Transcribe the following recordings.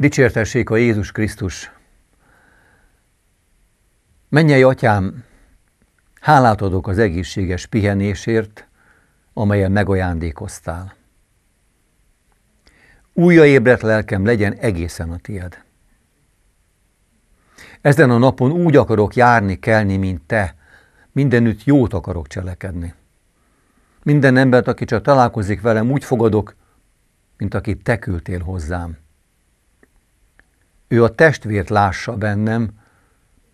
Dicsértessék a Jézus Krisztus! Mennyei Atyám, hálát adok az egészséges pihenésért, amelyen megajándékoztál. Újra ébredt lelkem legyen egészen a tied. Ezen a napon úgy akarok járni, kelni, mint te. Mindenütt jót akarok cselekedni. Minden embert, aki csak találkozik velem, úgy fogadok, mint akit te küldtél hozzám ő a testvért lássa bennem,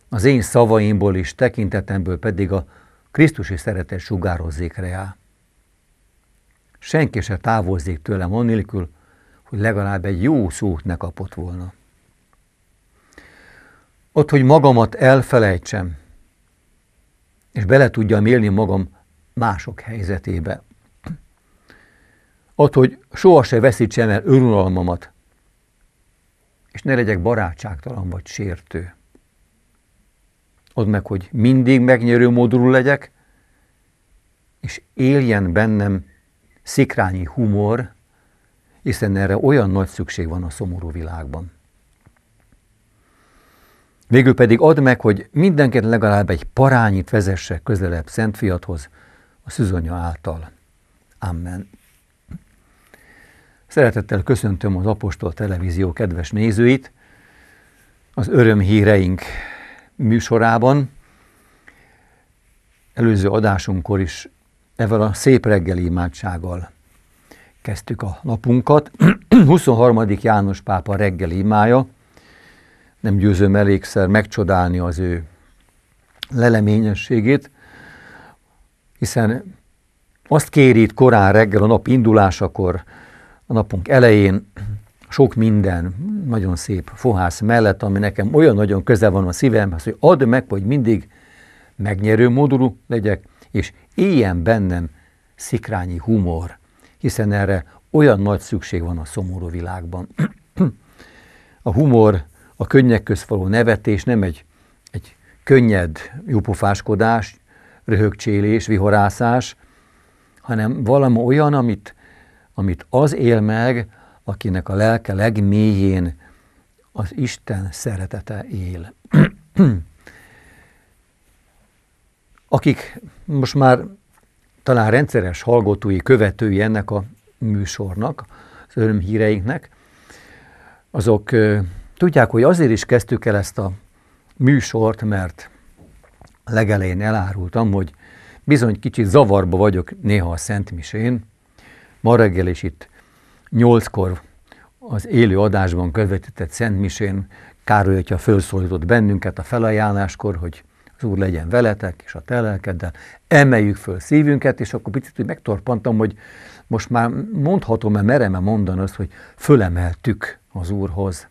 az én szavaimból és tekintetemből pedig a Krisztusi szeretet sugározzék rá. Senki se távozzék tőlem onnélkül, hogy legalább egy jó szót ne kapott volna. Ott, hogy magamat elfelejtsem, és bele tudjam élni magam mások helyzetébe. Ott, hogy sohasem veszítsem el önuralmamat, és ne legyek barátságtalan vagy sértő. Ad meg, hogy mindig megnyerő módon legyek, és éljen bennem szikrányi humor, hiszen erre olyan nagy szükség van a szomorú világban. Végül pedig add meg, hogy mindenkit legalább egy parányit vezesse közelebb Szent Fiathoz, a szüzonya által. Amen. Szeretettel köszöntöm az Apostol Televízió kedves nézőit az Örömhíreink műsorában. Előző adásunkkor is evel a szép reggeli imádsággal kezdtük a napunkat. 23. János pápa reggeli imája. Nem győzöm elégszer megcsodálni az ő leleményességét, hiszen azt kéri itt korán reggel a nap indulásakor, a napunk elején sok minden nagyon szép fohász mellett, ami nekem olyan nagyon közel van a szívemhez, hogy add meg, hogy mindig megnyerő modulú legyek, és éljen bennem szikrányi humor, hiszen erre olyan nagy szükség van a szomorú világban. a humor, a könnyek közt való nevetés nem egy, egy könnyed jópofáskodás, röhögcsélés, vihorászás, hanem valami olyan, amit amit az él meg, akinek a lelke legmélyén az Isten szeretete él. Akik most már talán rendszeres hallgatói, követői ennek a műsornak, az örömhíreinknek, azok tudják, hogy azért is kezdtük el ezt a műsort, mert legelején elárultam, hogy bizony kicsit zavarba vagyok néha a Szent Misén, Ma reggel is itt nyolckor az élő adásban közvetített Szentmisén Károly atya felszólított bennünket a felajánláskor, hogy az Úr legyen veletek és a te lelkeddel, emeljük föl szívünket, és akkor picit hogy megtorpantam, hogy most már mondhatom-e, merem-e mondani azt, hogy fölemeltük az Úrhoz.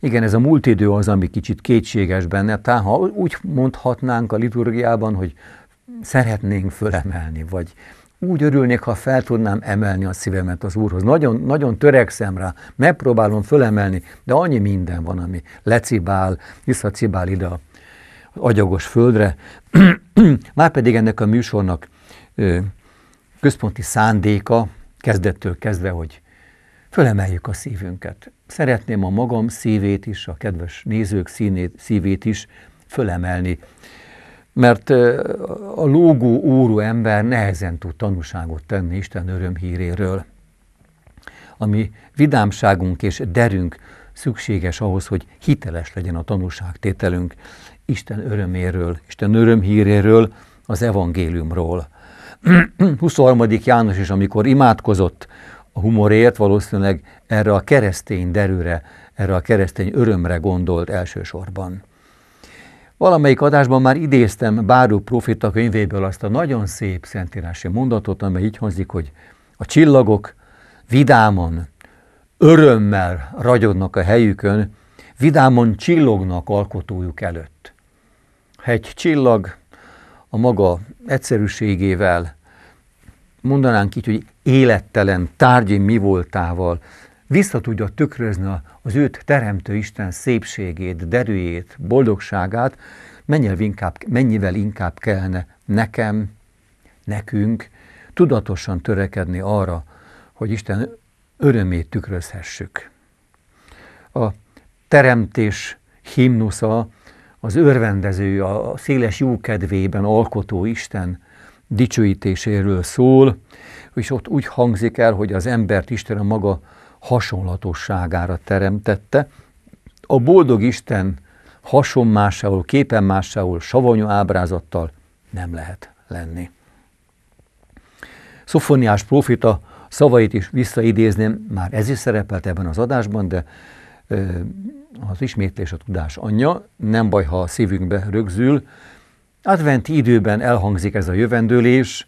Igen, ez a múlt idő az, ami kicsit kétséges benne, tehát ha úgy mondhatnánk a liturgiában, hogy szeretnénk fölemelni, vagy úgy örülnék, ha fel tudnám emelni a szívemet az Úrhoz. Nagyon, nagyon törekszem rá, megpróbálom fölemelni, de annyi minden van, ami lecibál, visszacibál ide az agyagos földre. pedig ennek a műsornak központi szándéka kezdettől kezdve, hogy fölemeljük a szívünket. Szeretném a magam szívét is, a kedves nézők színét, szívét is fölemelni mert a lógó órú ember nehezen tud tanúságot tenni Isten örömhíréről, ami vidámságunk és derünk szükséges ahhoz, hogy hiteles legyen a tanúságtételünk Isten öröméről, Isten örömhíréről, az evangéliumról. 23. János is, amikor imádkozott a humorért, valószínűleg erre a keresztény derűre, erre a keresztény örömre gondolt elsősorban. Valamelyik adásban már idéztem Báró profita könyvéből azt a nagyon szép szentírási mondatot, amely így hangzik, hogy a csillagok vidáman, örömmel ragyognak a helyükön, vidáman csillognak alkotójuk előtt. Ha egy csillag a maga egyszerűségével, mondanánk így, hogy élettelen tárgyi mi voltával vissza tudja tükrözni az őt teremtő Isten szépségét, derűjét, boldogságát, mennyivel inkább, mennyivel inkább kellene nekem, nekünk tudatosan törekedni arra, hogy Isten örömét tükrözhessük. A teremtés himnusza, az örvendező, a széles jókedvében alkotó Isten dicsőítéséről szól, és ott úgy hangzik el, hogy az embert Isten a maga hasonlatosságára teremtette. A boldog Isten hasonmásául, képenmásául, savanyú ábrázattal nem lehet lenni. Szofoniás profita szavait is visszaidézném, már ez is szerepelt ebben az adásban, de az ismétlés a tudás anyja, nem baj, ha a szívünkbe rögzül. Adventi időben elhangzik ez a jövendőlés,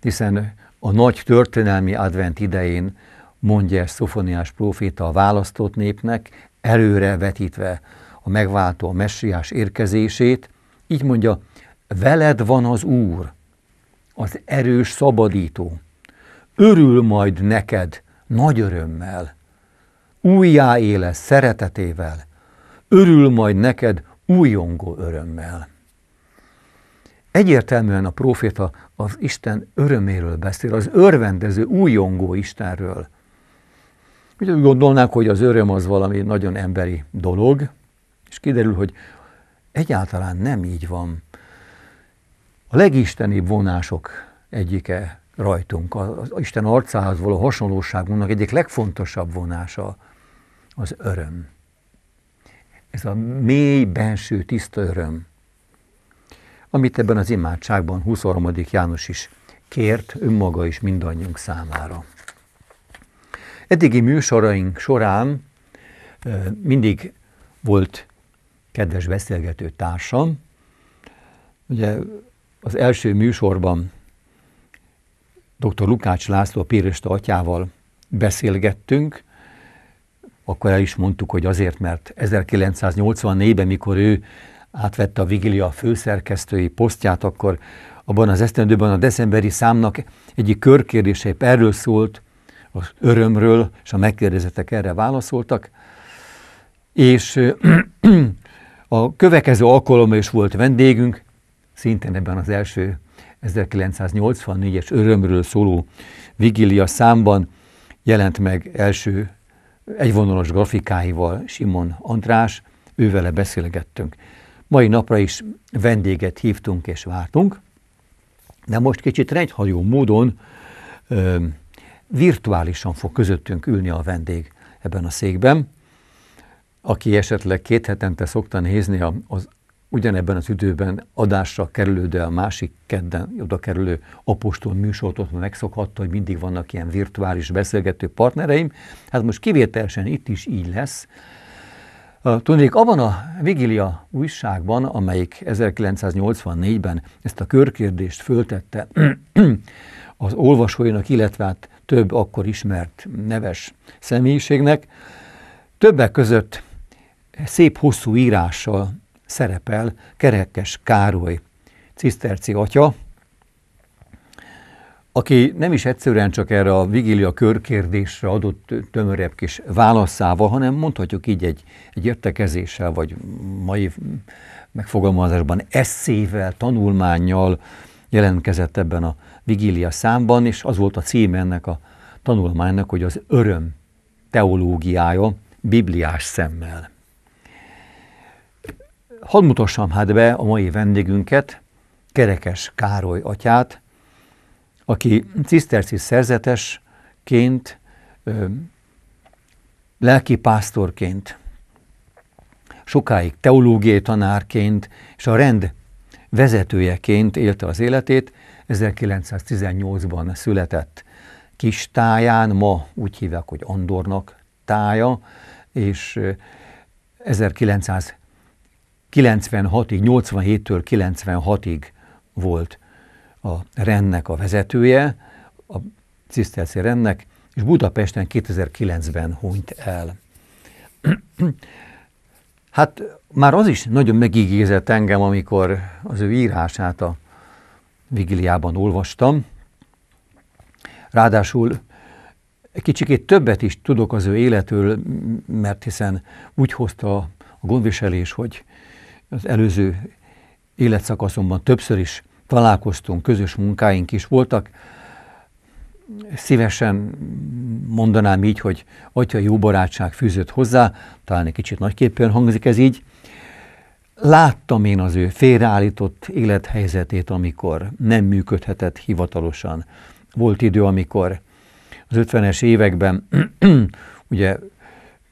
hiszen a nagy történelmi advent idején mondja ezt Szofoniás próféta a választott népnek, előre vetítve a megváltó a messiás érkezését. Így mondja, veled van az Úr, az erős szabadító. Örül majd neked nagy örömmel, újjáélesz szeretetével, örül majd neked újongó örömmel. Egyértelműen a próféta az Isten öröméről beszél, az örvendező, újongó Istenről úgy gondolnánk, hogy az öröm az valami nagyon emberi dolog, és kiderül, hogy egyáltalán nem így van. A legistenibb vonások egyike rajtunk, az Isten arcához való hasonlóságunknak egyik legfontosabb vonása az öröm. Ez a mély, benső, tiszta öröm, amit ebben az imádságban 23. János is kért önmaga is mindannyiunk számára. Eddigi műsoraink során mindig volt kedves beszélgető társam. Ugye az első műsorban dr. Lukács László Pérista atyával beszélgettünk, akkor el is mondtuk, hogy azért, mert 1984-ben, mikor ő átvette a Vigília főszerkesztői posztját, akkor abban az esztendőben a decemberi számnak egyik körkérdése erről szólt, az örömről, és a megkérdezettek erre válaszoltak. És a következő alkalommal is volt vendégünk, szintén ebben az első 1984-es örömről szóló vigília számban jelent meg első egyvonalos grafikáival Simon András, ővele beszélgettünk. Mai napra is vendéget hívtunk és vártunk, de most kicsit regyhajó módon virtuálisan fog közöttünk ülni a vendég ebben a székben, aki esetleg két hetente szokta nézni az, az ugyanebben az időben adásra kerülő, de a másik kedden oda kerülő apostol műsort ott megszokhatta, hogy mindig vannak ilyen virtuális beszélgető partnereim. Hát most kivételesen itt is így lesz. Tudnék, abban a Vigilia újságban, amelyik 1984-ben ezt a körkérdést föltette az olvasóinak, illetve hát több akkor ismert neves személyiségnek. Többek között szép hosszú írással szerepel Kerekes Károly, ciszterci atya, aki nem is egyszerűen csak erre a vigília körkérdésre adott tömörebb kis válaszával, hanem mondhatjuk így egy, egy értekezéssel, vagy mai megfogalmazásban eszével, tanulmányjal, jelentkezett ebben a vigília számban, és az volt a cím ennek a tanulmánynak, hogy az öröm teológiája bibliás szemmel. Hadd mutassam hát be a mai vendégünket, Kerekes Károly atyát, aki ciszterci szerzetesként, lelkipásztorként, sokáig teológiai tanárként és a rend vezetőjeként élte az életét, 1918-ban született kis táján, ma úgy hívják, hogy Andornak tája, és 1996-ig, 87-től 96-ig volt a rendnek a vezetője, a Ciszterci rendnek, és Budapesten 2009-ben hunyt el. Hát már az is nagyon megígézett engem, amikor az ő írását a vigiliában olvastam. Ráadásul egy kicsikét többet is tudok az ő életől, mert hiszen úgy hozta a gondviselés, hogy az előző életszakaszomban többször is találkoztunk, közös munkáink is voltak, szívesen mondanám így, hogy atya jó barátság fűzött hozzá, talán egy kicsit nagyképpen hangzik ez így. Láttam én az ő félreállított élethelyzetét, amikor nem működhetett hivatalosan. Volt idő, amikor az 50-es években ugye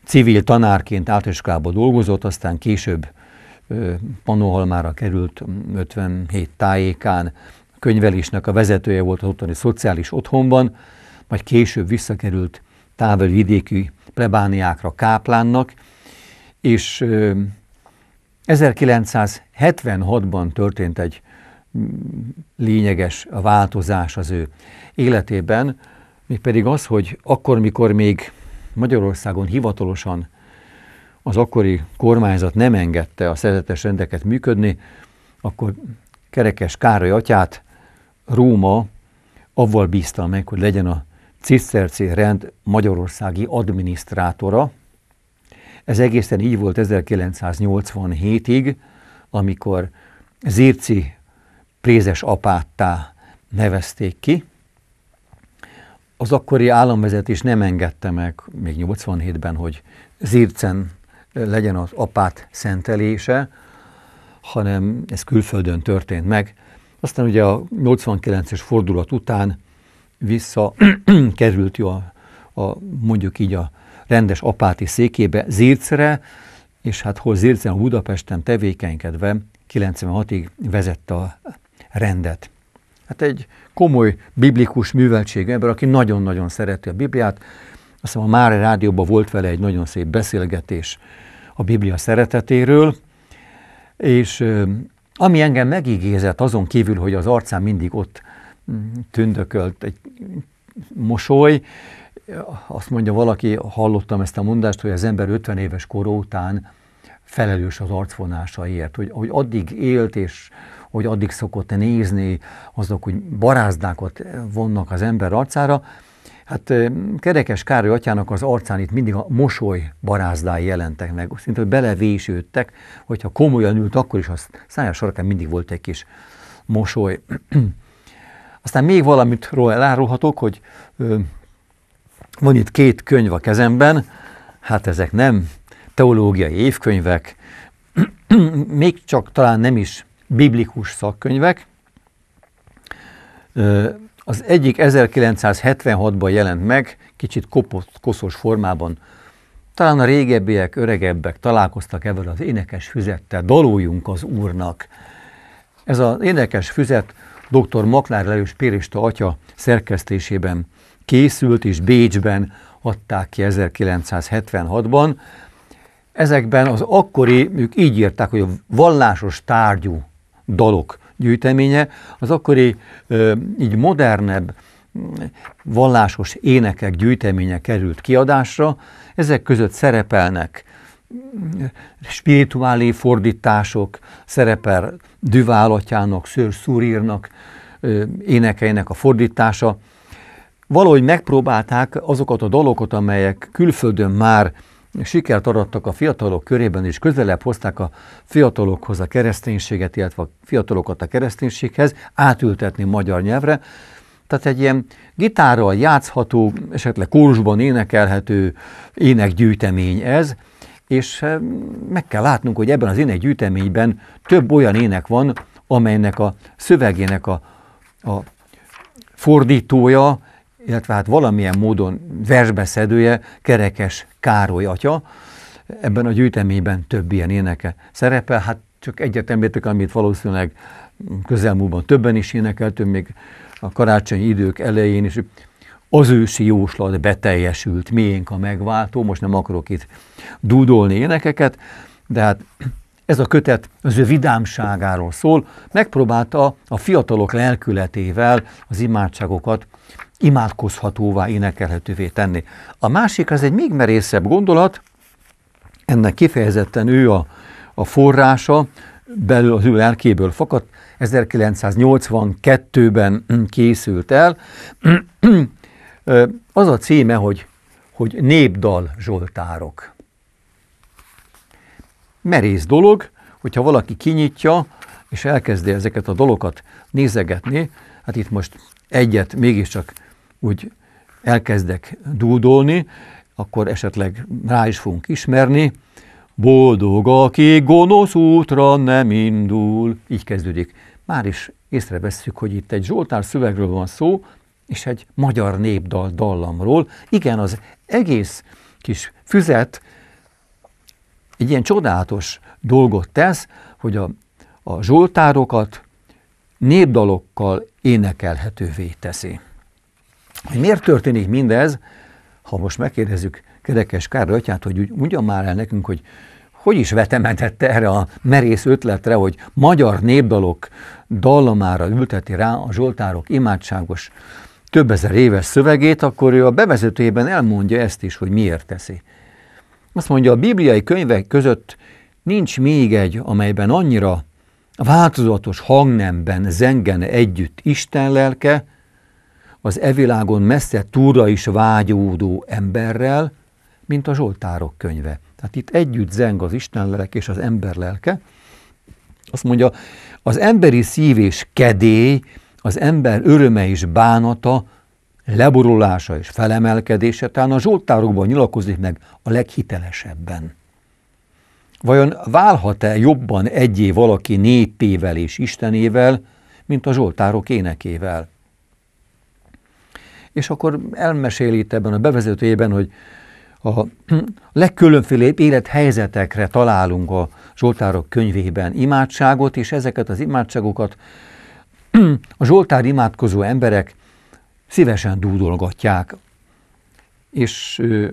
civil tanárként általánoskában dolgozott, aztán később Panohalmára került 57 tájékán, könyvelésnek a vezetője volt az ottani szociális otthonban, majd később visszakerült távol vidéki plebániákra káplánnak, és 1976-ban történt egy lényeges változás az ő életében, mégpedig az, hogy akkor, mikor még Magyarországon hivatalosan az akkori kormányzat nem engedte a szerzetes rendeket működni, akkor Kerekes Károly atyát Róma avval bízta meg, hogy legyen a Ciszterci rend magyarországi adminisztrátora. Ez egészen így volt 1987-ig, amikor Zirci prézes apáttá nevezték ki. Az akkori államvezetés nem engedte meg, még 87-ben, hogy Zircen legyen az apát szentelése, hanem ez külföldön történt meg, aztán ugye a 89-es fordulat után visszakerült került a, a, mondjuk így a rendes apáti székébe, Zircre, és hát hol Zircen, a Budapesten tevékenykedve 96-ig vezette a rendet. Hát egy komoly biblikus műveltségű ember, aki nagyon-nagyon szereti a Bibliát. Azt hiszem a Mára Rádióban volt vele egy nagyon szép beszélgetés a Biblia szeretetéről, és ami engem megígézett, azon kívül, hogy az arcán mindig ott mm, tündökölt egy mosoly, azt mondja valaki, hallottam ezt a mondást, hogy az ember 50 éves kor után felelős az arcvonásaért, hogy, hogy addig élt, és hogy addig szokott nézni, azok, hogy barázdákat vonnak az ember arcára, Hát Kerekes Károly atyának az arcán itt mindig a mosoly barázdái jelentek meg, szinte hogy belevésődtek, hogyha komolyan ült, akkor is a szája sarkán mindig volt egy kis mosoly. Aztán még valamit róla elárulhatok, hogy ö, van itt két könyv a kezemben, hát ezek nem teológiai évkönyvek, még csak talán nem is biblikus szakkönyvek, az egyik 1976-ban jelent meg, kicsit kopott, koszos formában. Talán a régebbiek, öregebbek találkoztak ebben az énekes füzettel, daluljunk az Úrnak. Ez az énekes füzet dr. Maklár Lelős Pérista atya szerkesztésében készült, és Bécsben adták ki 1976-ban. Ezekben az akkori, ők így írták, hogy a vallásos tárgyú dalok gyűjteménye, az akkori így modernebb vallásos énekek gyűjteménye került kiadásra. Ezek között szerepelnek mm, spirituálé fordítások, szerepel Düválatyának, szőrszúrírnak énekeinek a fordítása. Valahogy megpróbálták azokat a dolgokat, amelyek külföldön már sikert arattak a fiatalok körében, és közelebb hozták a fiatalokhoz a kereszténységet, illetve a fiatalokat a kereszténységhez, átültetni magyar nyelvre. Tehát egy ilyen gitárral játszható, esetleg kórusban énekelhető énekgyűjtemény ez, és eh, meg kell látnunk, hogy ebben az énekgyűjteményben több olyan ének van, amelynek a szövegének a, a fordítója illetve hát valamilyen módon versbeszedője Kerekes Károly atya. Ebben a gyűjteményben több ilyen éneke szerepel, hát csak egyet említek, amit valószínűleg közelmúlban többen is énekeltünk, még a karácsonyi idők elején is. Az ősi jóslat beteljesült, miénk a megváltó, most nem akarok itt dúdolni énekeket, de hát ez a kötet az ő vidámságáról szól, megpróbálta a fiatalok lelkületével az imádságokat imádkozhatóvá, énekelhetővé tenni. A másik, az egy még merészebb gondolat, ennek kifejezetten ő a, a forrása, belül az ő lelkéből fakadt, 1982-ben mm, készült el. Az a címe, hogy, hogy Népdal Zsoltárok. Merész dolog, hogyha valaki kinyitja, és elkezdi ezeket a dolgokat nézegetni, hát itt most egyet mégiscsak úgy elkezdek dúdolni, akkor esetleg rá is fogunk ismerni. Boldog, aki gonosz útra nem indul. Így kezdődik. Már is észrevesszük, hogy itt egy Zsoltár szövegről van szó, és egy magyar népdal dallamról. Igen, az egész kis füzet egy ilyen csodálatos dolgot tesz, hogy a, a zsoltárokat népdalokkal énekelhetővé teszi. Hogy miért történik mindez, ha most megkérdezzük Kerekes Károly atyát, hogy mondja már el nekünk, hogy hogy is vetemetette erre a merész ötletre, hogy magyar népdalok dallamára ülteti rá a Zsoltárok imádságos több ezer éves szövegét, akkor ő a bevezetőjében elmondja ezt is, hogy miért teszi. Azt mondja, a bibliai könyvek között nincs még egy, amelyben annyira változatos hangnemben zengene együtt Isten lelke, az evilágon messze túra is vágyódó emberrel, mint a Zsoltárok könyve. Tehát itt együtt zeng az Isten lelek és az ember lelke. Azt mondja, az emberi szív és kedély, az ember öröme és bánata, leborulása és felemelkedése, talán a Zsoltárokban nyilakozik meg a leghitelesebben. Vajon válhat-e jobban egyé valaki népével és Istenével, mint a Zsoltárok énekével? és akkor elmeséli itt ebben a bevezetőjében, hogy a legkülönfélébb élethelyzetekre találunk a Zsoltárok könyvében imádságot, és ezeket az imádságokat a Zsoltár imádkozó emberek szívesen dúdolgatják. És ö,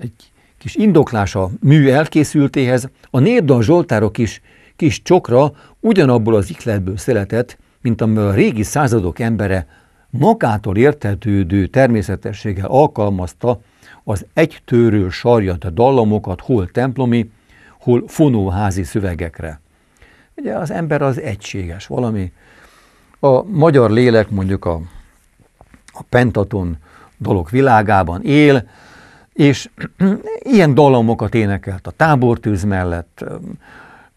egy kis indoklás a mű elkészültéhez, a népdal Zsoltárok is kis csokra ugyanabból az ikletből született, mint amivel a régi századok embere magától értetődő természetességgel alkalmazta az egytőről sarjat dallamokat hol templomi, hol fonóházi szövegekre. Ugye az ember az egységes valami. A magyar lélek mondjuk a, a pentaton dolog világában él, és ilyen dallamokat énekelt a tábortűz mellett,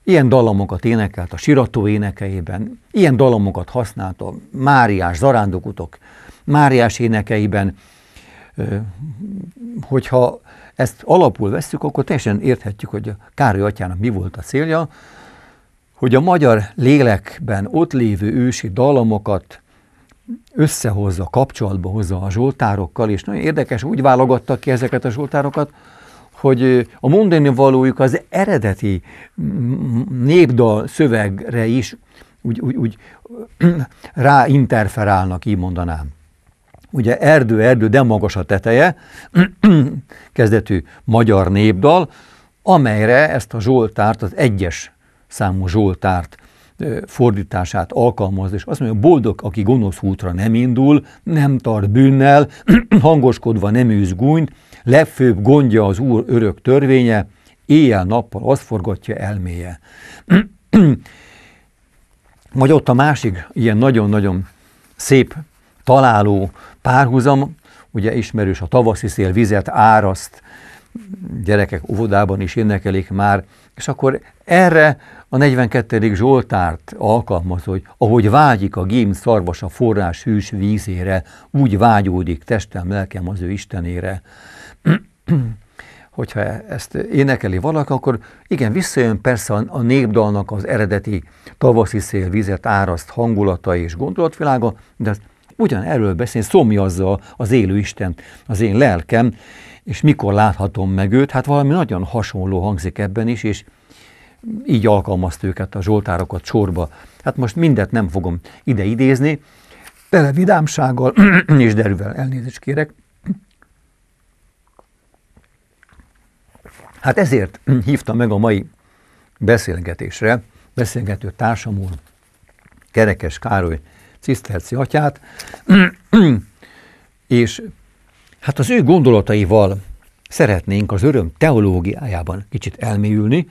Ilyen dalamokat énekelt a sirató énekeiben, ilyen dalamokat használt a Máriás zarándokutok Máriás énekeiben. Hogyha ezt alapul vesszük, akkor teljesen érthetjük, hogy a Károly atyának mi volt a célja, hogy a magyar lélekben ott lévő ősi dalamokat összehozza, kapcsolatba hozza a zsoltárokkal, és nagyon érdekes, úgy válogatta ki ezeket a zsoltárokat, hogy a mondani valójuk az eredeti népdal szövegre is úgy, úgy, úgy ráinterferálnak, így mondanám. Ugye erdő, erdő, de magas a teteje, kezdetű magyar népdal, amelyre ezt a Zsoltárt, az egyes számú Zsoltárt fordítását alkalmaz, és azt mondja, boldog, aki gonosz útra nem indul, nem tart bűnnel, hangoskodva nem űz gúnyt, legfőbb gondja az Úr örök törvénye, éjjel-nappal azt forgatja elméje. Vagy ott a másik ilyen nagyon-nagyon szép találó párhuzam, ugye ismerős a tavaszi szél vizet áraszt, gyerekek óvodában is énekelik már, és akkor erre a 42. Zsoltárt alkalmaz, hogy ahogy vágyik a gém szarvas a forrás hűs vízére, úgy vágyódik testem, lelkem az ő Istenére. hogyha ezt énekeli valaki, akkor igen, visszajön persze a népdalnak az eredeti tavaszi szél vizet áraszt hangulata és gondolatvilága, de ugyan erről beszél, szomjazza az élő Isten, az én lelkem, és mikor láthatom meg őt, hát valami nagyon hasonló hangzik ebben is, és így alkalmazt őket a zsoltárokat sorba. Hát most mindet nem fogom ide idézni, tele vidámsággal és derűvel elnézést kérek, Hát ezért hívtam meg a mai beszélgetésre beszélgető társamul Kerekes Károly Ciszterci atyát, és hát az ő gondolataival szeretnénk az öröm teológiájában kicsit elmélyülni.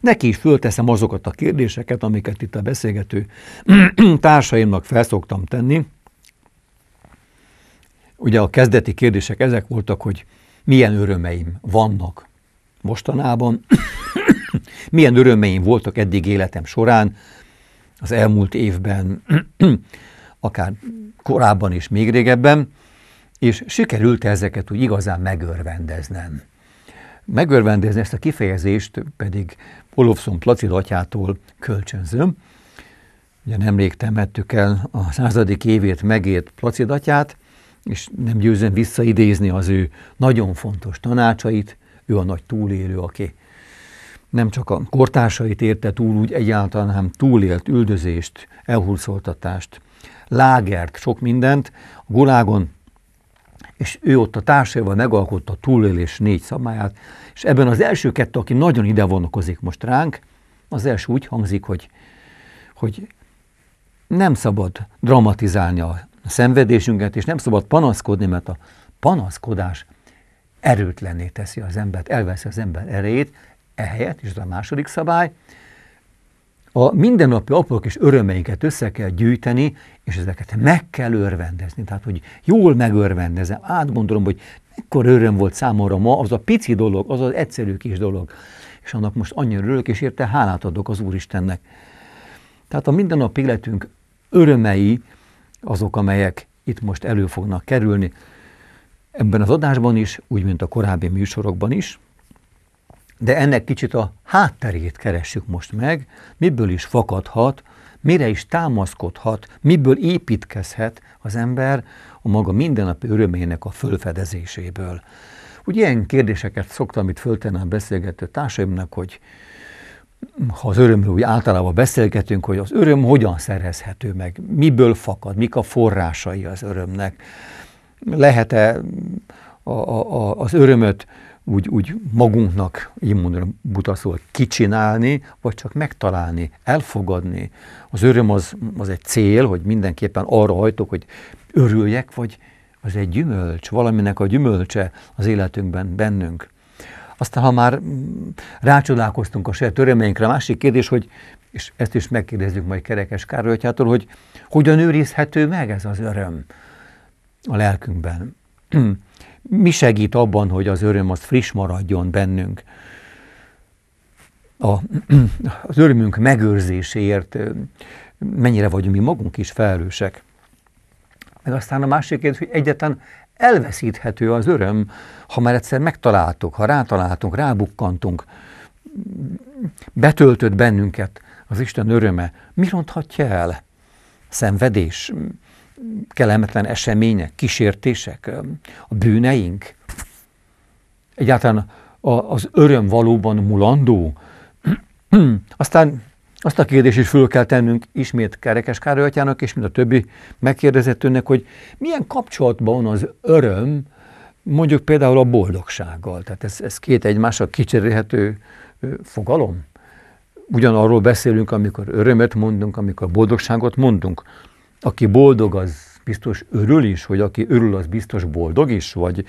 Neki is fölteszem azokat a kérdéseket, amiket itt a beszélgető társaimnak felszoktam tenni. Ugye a kezdeti kérdések ezek voltak, hogy milyen örömeim vannak mostanában, milyen örömeim voltak eddig életem során, az elmúlt évben, akár korábban és még régebben, és sikerült -e ezeket úgy igazán megörvendeznem. Megörvendezni ezt a kifejezést pedig Olofszon Placid atyától kölcsönzöm. Ugye nemrég temettük el a századik évét megért Placid atyát, és nem győzem visszaidézni az ő nagyon fontos tanácsait, ő a nagy túlélő, aki nem csak a kortársait érte túl, úgy egyáltalán, hanem túlélt üldözést, elhurcoltatást, lágert, sok mindent a gulágon, és ő ott a társaival megalkotta a túlélés négy szabályát, és ebben az első kettő, aki nagyon ide vonkozik most ránk, az első úgy hangzik, hogy, hogy nem szabad dramatizálni a a szenvedésünket, és nem szabad panaszkodni, mert a panaszkodás erőtlenné teszi az embert, elveszi az ember erejét, ehelyett, és ez a második szabály, a mindennapi apok és örömeinket össze kell gyűjteni, és ezeket meg kell örvendezni. Tehát, hogy jól megörvendezem. Átgondolom, hogy mekkora öröm volt számomra ma, az a pici dolog, az az egyszerű kis dolog. És annak most annyira örülök, és érte hálát adok az Úristennek. Tehát a mindennapi életünk örömei, azok, amelyek itt most elő fognak kerülni. Ebben az adásban is, úgy, mint a korábbi műsorokban is, de ennek kicsit a hátterét keressük most meg, miből is fakadhat, mire is támaszkodhat, miből építkezhet az ember a maga mindennapi örömének a fölfedezéséből. Úgy ilyen kérdéseket szoktam itt föltenni a beszélgető társaimnak, hogy ha az örömről úgy általában beszélgetünk, hogy az öröm hogyan szerezhető meg, miből fakad, mik a forrásai az örömnek. Lehet-e a, a, az örömöt úgy, úgy magunknak, így mondom, buta kicsinálni, vagy csak megtalálni, elfogadni. Az öröm az, az egy cél, hogy mindenképpen arra hajtok, hogy örüljek, vagy az egy gyümölcs, valaminek a gyümölcse az életünkben, bennünk. Aztán, ha már mm, rácsodálkoztunk a saját törvényeinkre, a másik kérdés, hogy, és ezt is megkérdezzük majd Kerekes Károly atyától, hogy hogyan őrizhető meg ez az öröm a lelkünkben. Mi segít abban, hogy az öröm az friss maradjon bennünk? A, az örömünk megőrzéséért mennyire vagyunk mi magunk is felelősek? Meg aztán a másik kérdés, hogy egyetlen elveszíthető az öröm, ha már egyszer megtaláltuk, ha rátaláltunk, rábukkantunk, betöltött bennünket az Isten öröme, mi ronthatja el? Szenvedés, kellemetlen események, kísértések, a bűneink. Egyáltalán az öröm valóban mulandó. Aztán azt a kérdést is föl kell tennünk ismét Kerekes Károly atyának, és mint a többi megkérdezettőnek, hogy milyen kapcsolatban van az öröm, mondjuk például a boldogsággal. Tehát ez, ez két egymással kicserélhető fogalom. Ugyanarról beszélünk, amikor örömet mondunk, amikor boldogságot mondunk. Aki boldog, az biztos örül is, vagy aki örül, az biztos boldog is, vagy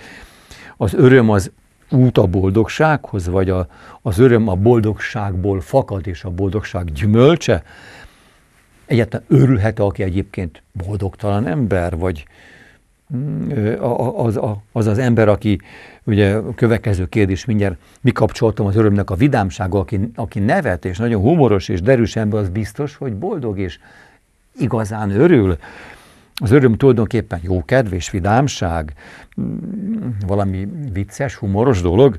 az öröm az út a boldogsághoz, vagy a, az öröm a boldogságból fakad, és a boldogság gyümölcse, egyáltalán örülhet aki egyébként boldogtalan ember, vagy mm, az, az az ember, aki ugye következő kérdés mindjárt, mi kapcsolatom az örömnek a vidámsága, aki, aki nevet, és nagyon humoros és derűs ember, az biztos, hogy boldog és igazán örül. Az öröm tulajdonképpen kedv és vidámság, mm, valami vicces, humoros dolog,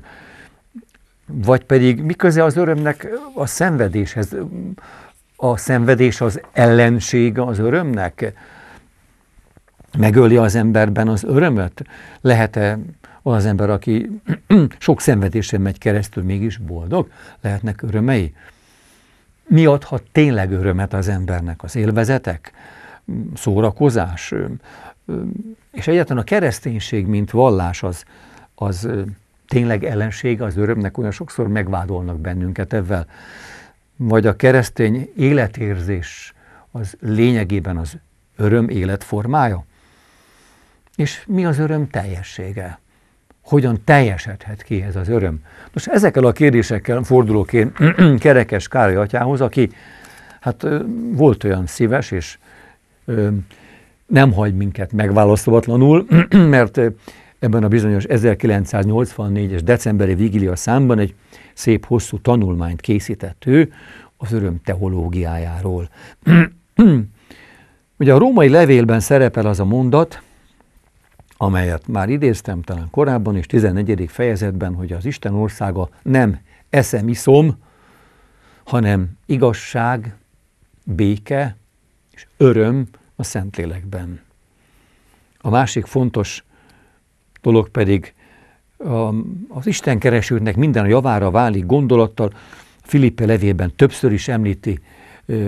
vagy pedig miköze az örömnek a szenvedéshez? A szenvedés az ellensége az örömnek? Megöli az emberben az örömöt? Lehet-e az ember, aki sok szenvedésen megy keresztül, mégis boldog? Lehetnek örömei? Mi adhat tényleg örömet az embernek? Az élvezetek? szórakozás. És egyáltalán a kereszténység, mint vallás, az, az tényleg ellensége az örömnek, olyan sokszor megvádolnak bennünket ebben. Vagy a keresztény életérzés az lényegében az öröm életformája? És mi az öröm teljessége? Hogyan teljesedhet ki ez az öröm? Most ezekkel a kérdésekkel fordulok én Kerekes Károly atyához, aki hát volt olyan szíves, és nem hagy minket megválaszthatatlanul, mert ebben a bizonyos 1984-es decemberi vigília számban egy szép hosszú tanulmányt készített ő az öröm teológiájáról. Ugye a római levélben szerepel az a mondat, amelyet már idéztem talán korábban, és 14. fejezetben, hogy az Isten országa nem eszem-iszom, hanem igazság, béke, és öröm a Szentlélekben. A másik fontos dolog pedig a, um, az Isten keresőnek minden a javára válik gondolattal. Filippe levében többször is említi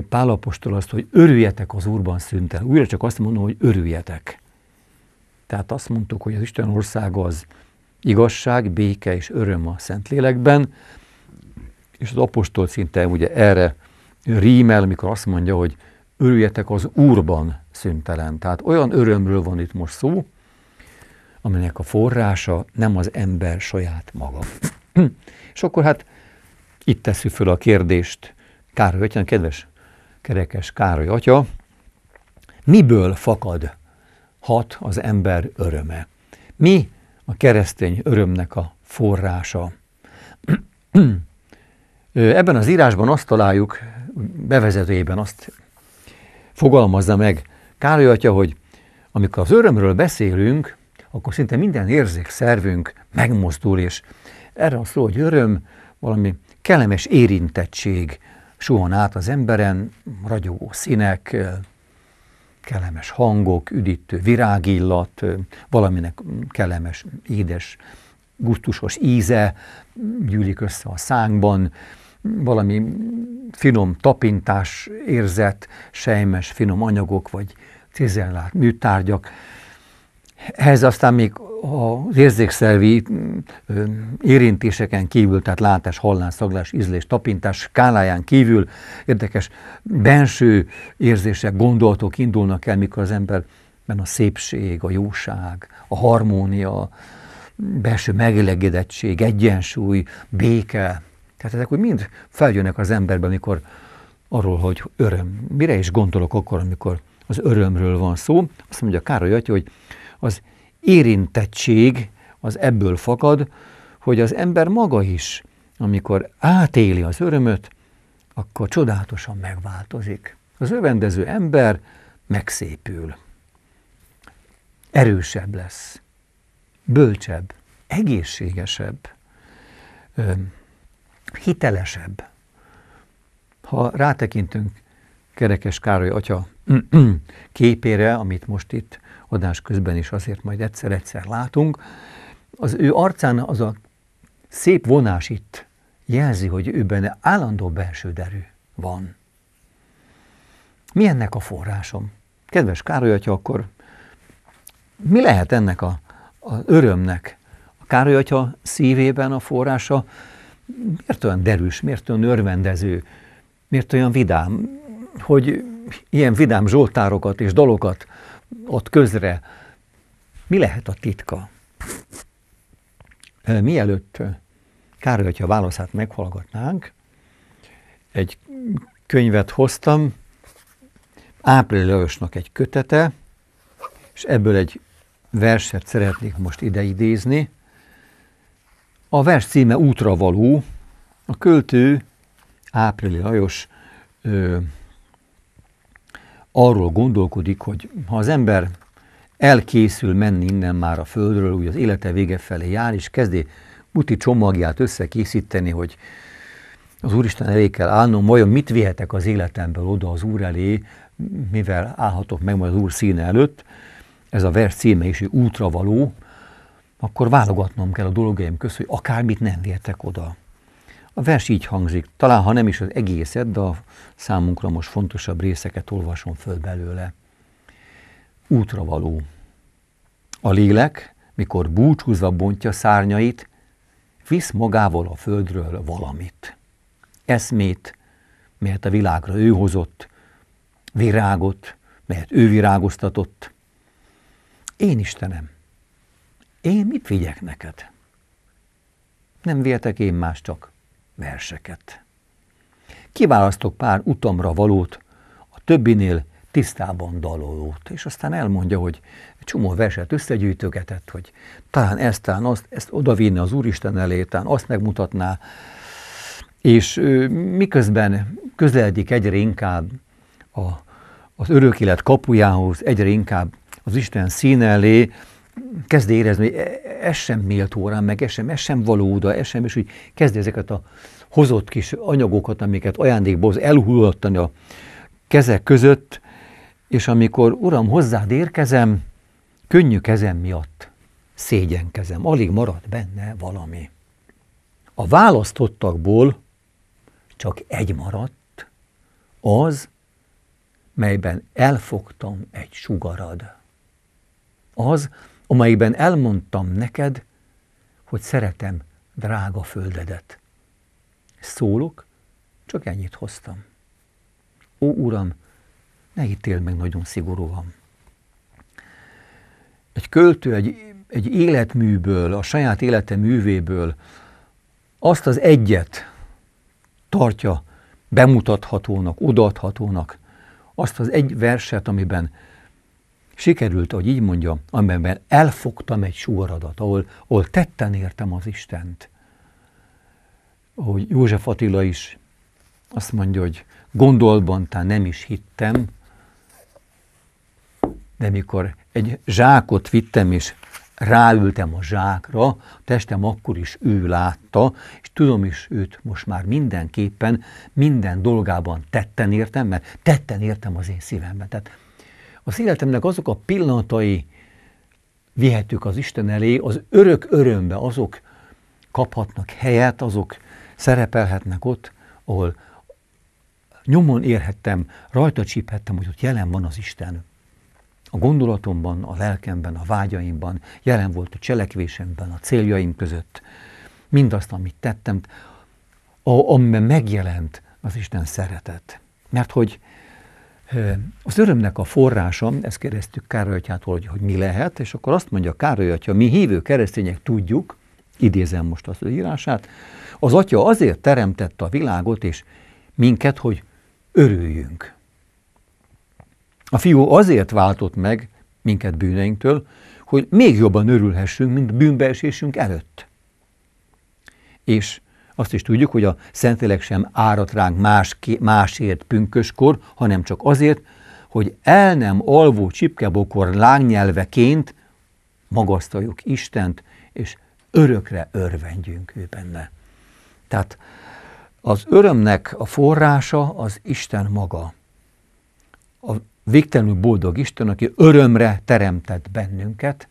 Pálapostól azt, hogy örüljetek az Úrban szüntel. Újra csak azt mondom, hogy örüljetek. Tehát azt mondtuk, hogy az Isten országa az igazság, béke és öröm a Szentlélekben, és az apostol szinte ugye erre rímel, mikor azt mondja, hogy örüljetek az Úrban szüntelen. Tehát olyan örömről van itt most szó, aminek a forrása nem az ember saját maga. És akkor hát itt tesszük föl a kérdést, Károly atya, kedves kerekes Károly atya, miből fakad hat az ember öröme? Mi a keresztény örömnek a forrása? Ebben az írásban azt találjuk, bevezetőjében azt fogalmazza meg Károly atya, hogy amikor az örömről beszélünk, akkor szinte minden érzékszervünk megmozdul, és erre a szó, hogy öröm, valami kellemes érintettség suhan át az emberen, ragyogó színek, kellemes hangok, üdítő virágillat, valaminek kellemes, édes, gusztusos íze gyűlik össze a szánkban, valami finom tapintás érzet, sejmes, finom anyagok, vagy cizellát, műtárgyak. Ehhez aztán még az érzékszervi érintéseken kívül, tehát látás, hallás, szaglás, ízlés, tapintás skáláján kívül érdekes benső érzések, gondolatok indulnak el, mikor az emberben a szépség, a jóság, a harmónia, belső megelegedettség, egyensúly, béke, tehát ezek úgy mind feljönnek az emberben, amikor arról, hogy öröm. Mire is gondolok akkor, amikor az örömről van szó? Azt mondja Károly atya, hogy az érintettség az ebből fakad, hogy az ember maga is, amikor átéli az örömöt, akkor csodálatosan megváltozik. Az övendező ember megszépül. Erősebb lesz, bölcsebb, egészségesebb, hitelesebb. Ha rátekintünk Kerekes Károly atya képére, amit most itt adás közben is azért majd egyszer-egyszer látunk, az ő arcán az a szép vonás itt jelzi, hogy ő benne állandó belső derű van. Mi ennek a forrásom? Kedves Károly atya, akkor mi lehet ennek a, az örömnek? A Károly atya szívében a forrása miért olyan derűs, miért olyan örvendező, miért olyan vidám, hogy ilyen vidám zsoltárokat és dalokat ott közre. Mi lehet a titka? Mielőtt Károly, hogyha válaszát meghallgatnánk, egy könyvet hoztam, Ápril Lajosnak egy kötete, és ebből egy verset szeretnék most ideidézni. idézni. A vers címe Útra való. A költő Áprili Lajos ö, arról gondolkodik, hogy ha az ember elkészül menni innen már a földről, úgy az élete vége felé jár, és kezdi úti csomagját összekészíteni, hogy az Úristen elé kell állnom, vajon mit vihetek az életemből oda az Úr elé, mivel állhatok meg majd az Úr színe előtt. Ez a vers címe is, hogy útra való, akkor válogatnom kell a dolgaim között, hogy akármit nem vértek oda. A vers így hangzik, talán ha nem is az egészet, de a számunkra most fontosabb részeket olvasom föl belőle. Útra való. A lélek, mikor búcsúzva bontja szárnyait, visz magával a földről valamit. Eszmét, mert a világra ő hozott, virágot, mert ő virágoztatott. Én Istenem, én mit vigyek neked? Nem véltek én más csak verseket. Kiválasztok pár utamra valót, a többinél tisztában dalolót, és aztán elmondja, hogy csomó verset összegyűjtögetett, hogy talán ezt, talán azt, ezt odavinne az Úristen elé, talán azt megmutatná, és miközben közeledik egyre inkább a, az örök élet kapujához, egyre inkább az Isten színe elé, kezdi érezni, hogy ez sem méltó rám, meg ez sem, ez sem való oda, ez sem, és úgy kezdi ezeket a hozott kis anyagokat, amiket ajándékból elhullottani a kezek között, és amikor, Uram, hozzád érkezem, könnyű kezem miatt szégyenkezem, alig marad benne valami. A választottakból csak egy maradt, az, melyben elfogtam egy sugarad. Az, amelyben elmondtam neked, hogy szeretem drága földedet. Szólok, csak ennyit hoztam. Ó, Uram, ne ítél meg nagyon szigorúan. Egy költő egy, egy életműből, a saját élete művéből azt az egyet tartja bemutathatónak, odaadhatónak, azt az egy verset, amiben sikerült, hogy így mondjam, amiben elfogtam egy súradat, ahol, ahol tetten értem az Istent. Ahogy József Attila is azt mondja, hogy gondolban tá nem is hittem, de mikor egy zsákot vittem, és ráültem a zsákra, a testem akkor is ő látta, és tudom is őt most már mindenképpen, minden dolgában tetten értem, mert tetten értem az én szívemben. Tehát az életemnek azok a pillanatai vihetők az Isten elé, az örök örömbe azok kaphatnak helyet, azok szerepelhetnek ott, ahol nyomon érhettem, rajta csíphettem, hogy ott jelen van az Isten. A gondolatomban, a lelkemben, a vágyaimban, jelen volt a cselekvésemben, a céljaim között, mindazt, amit tettem, amiben megjelent az Isten szeretet. Mert hogy az örömnek a forrása, ezt kérdeztük Károly atyától, hogy, hogy mi lehet, és akkor azt mondja Károly atya, mi hívő keresztények tudjuk, idézem most az írását, az atya azért teremtette a világot és minket, hogy örüljünk. A fiú azért váltott meg minket bűneinktől, hogy még jobban örülhessünk, mint bűnbeesésünk előtt. És azt is tudjuk, hogy a Szentlélek sem árat ránk más, másért pünköskor, hanem csak azért, hogy el nem alvó csipkebokor lángnyelveként magasztaljuk Istent, és örökre örvendjünk ő benne. Tehát az örömnek a forrása az Isten maga. A végtelenül boldog Isten, aki örömre teremtett bennünket,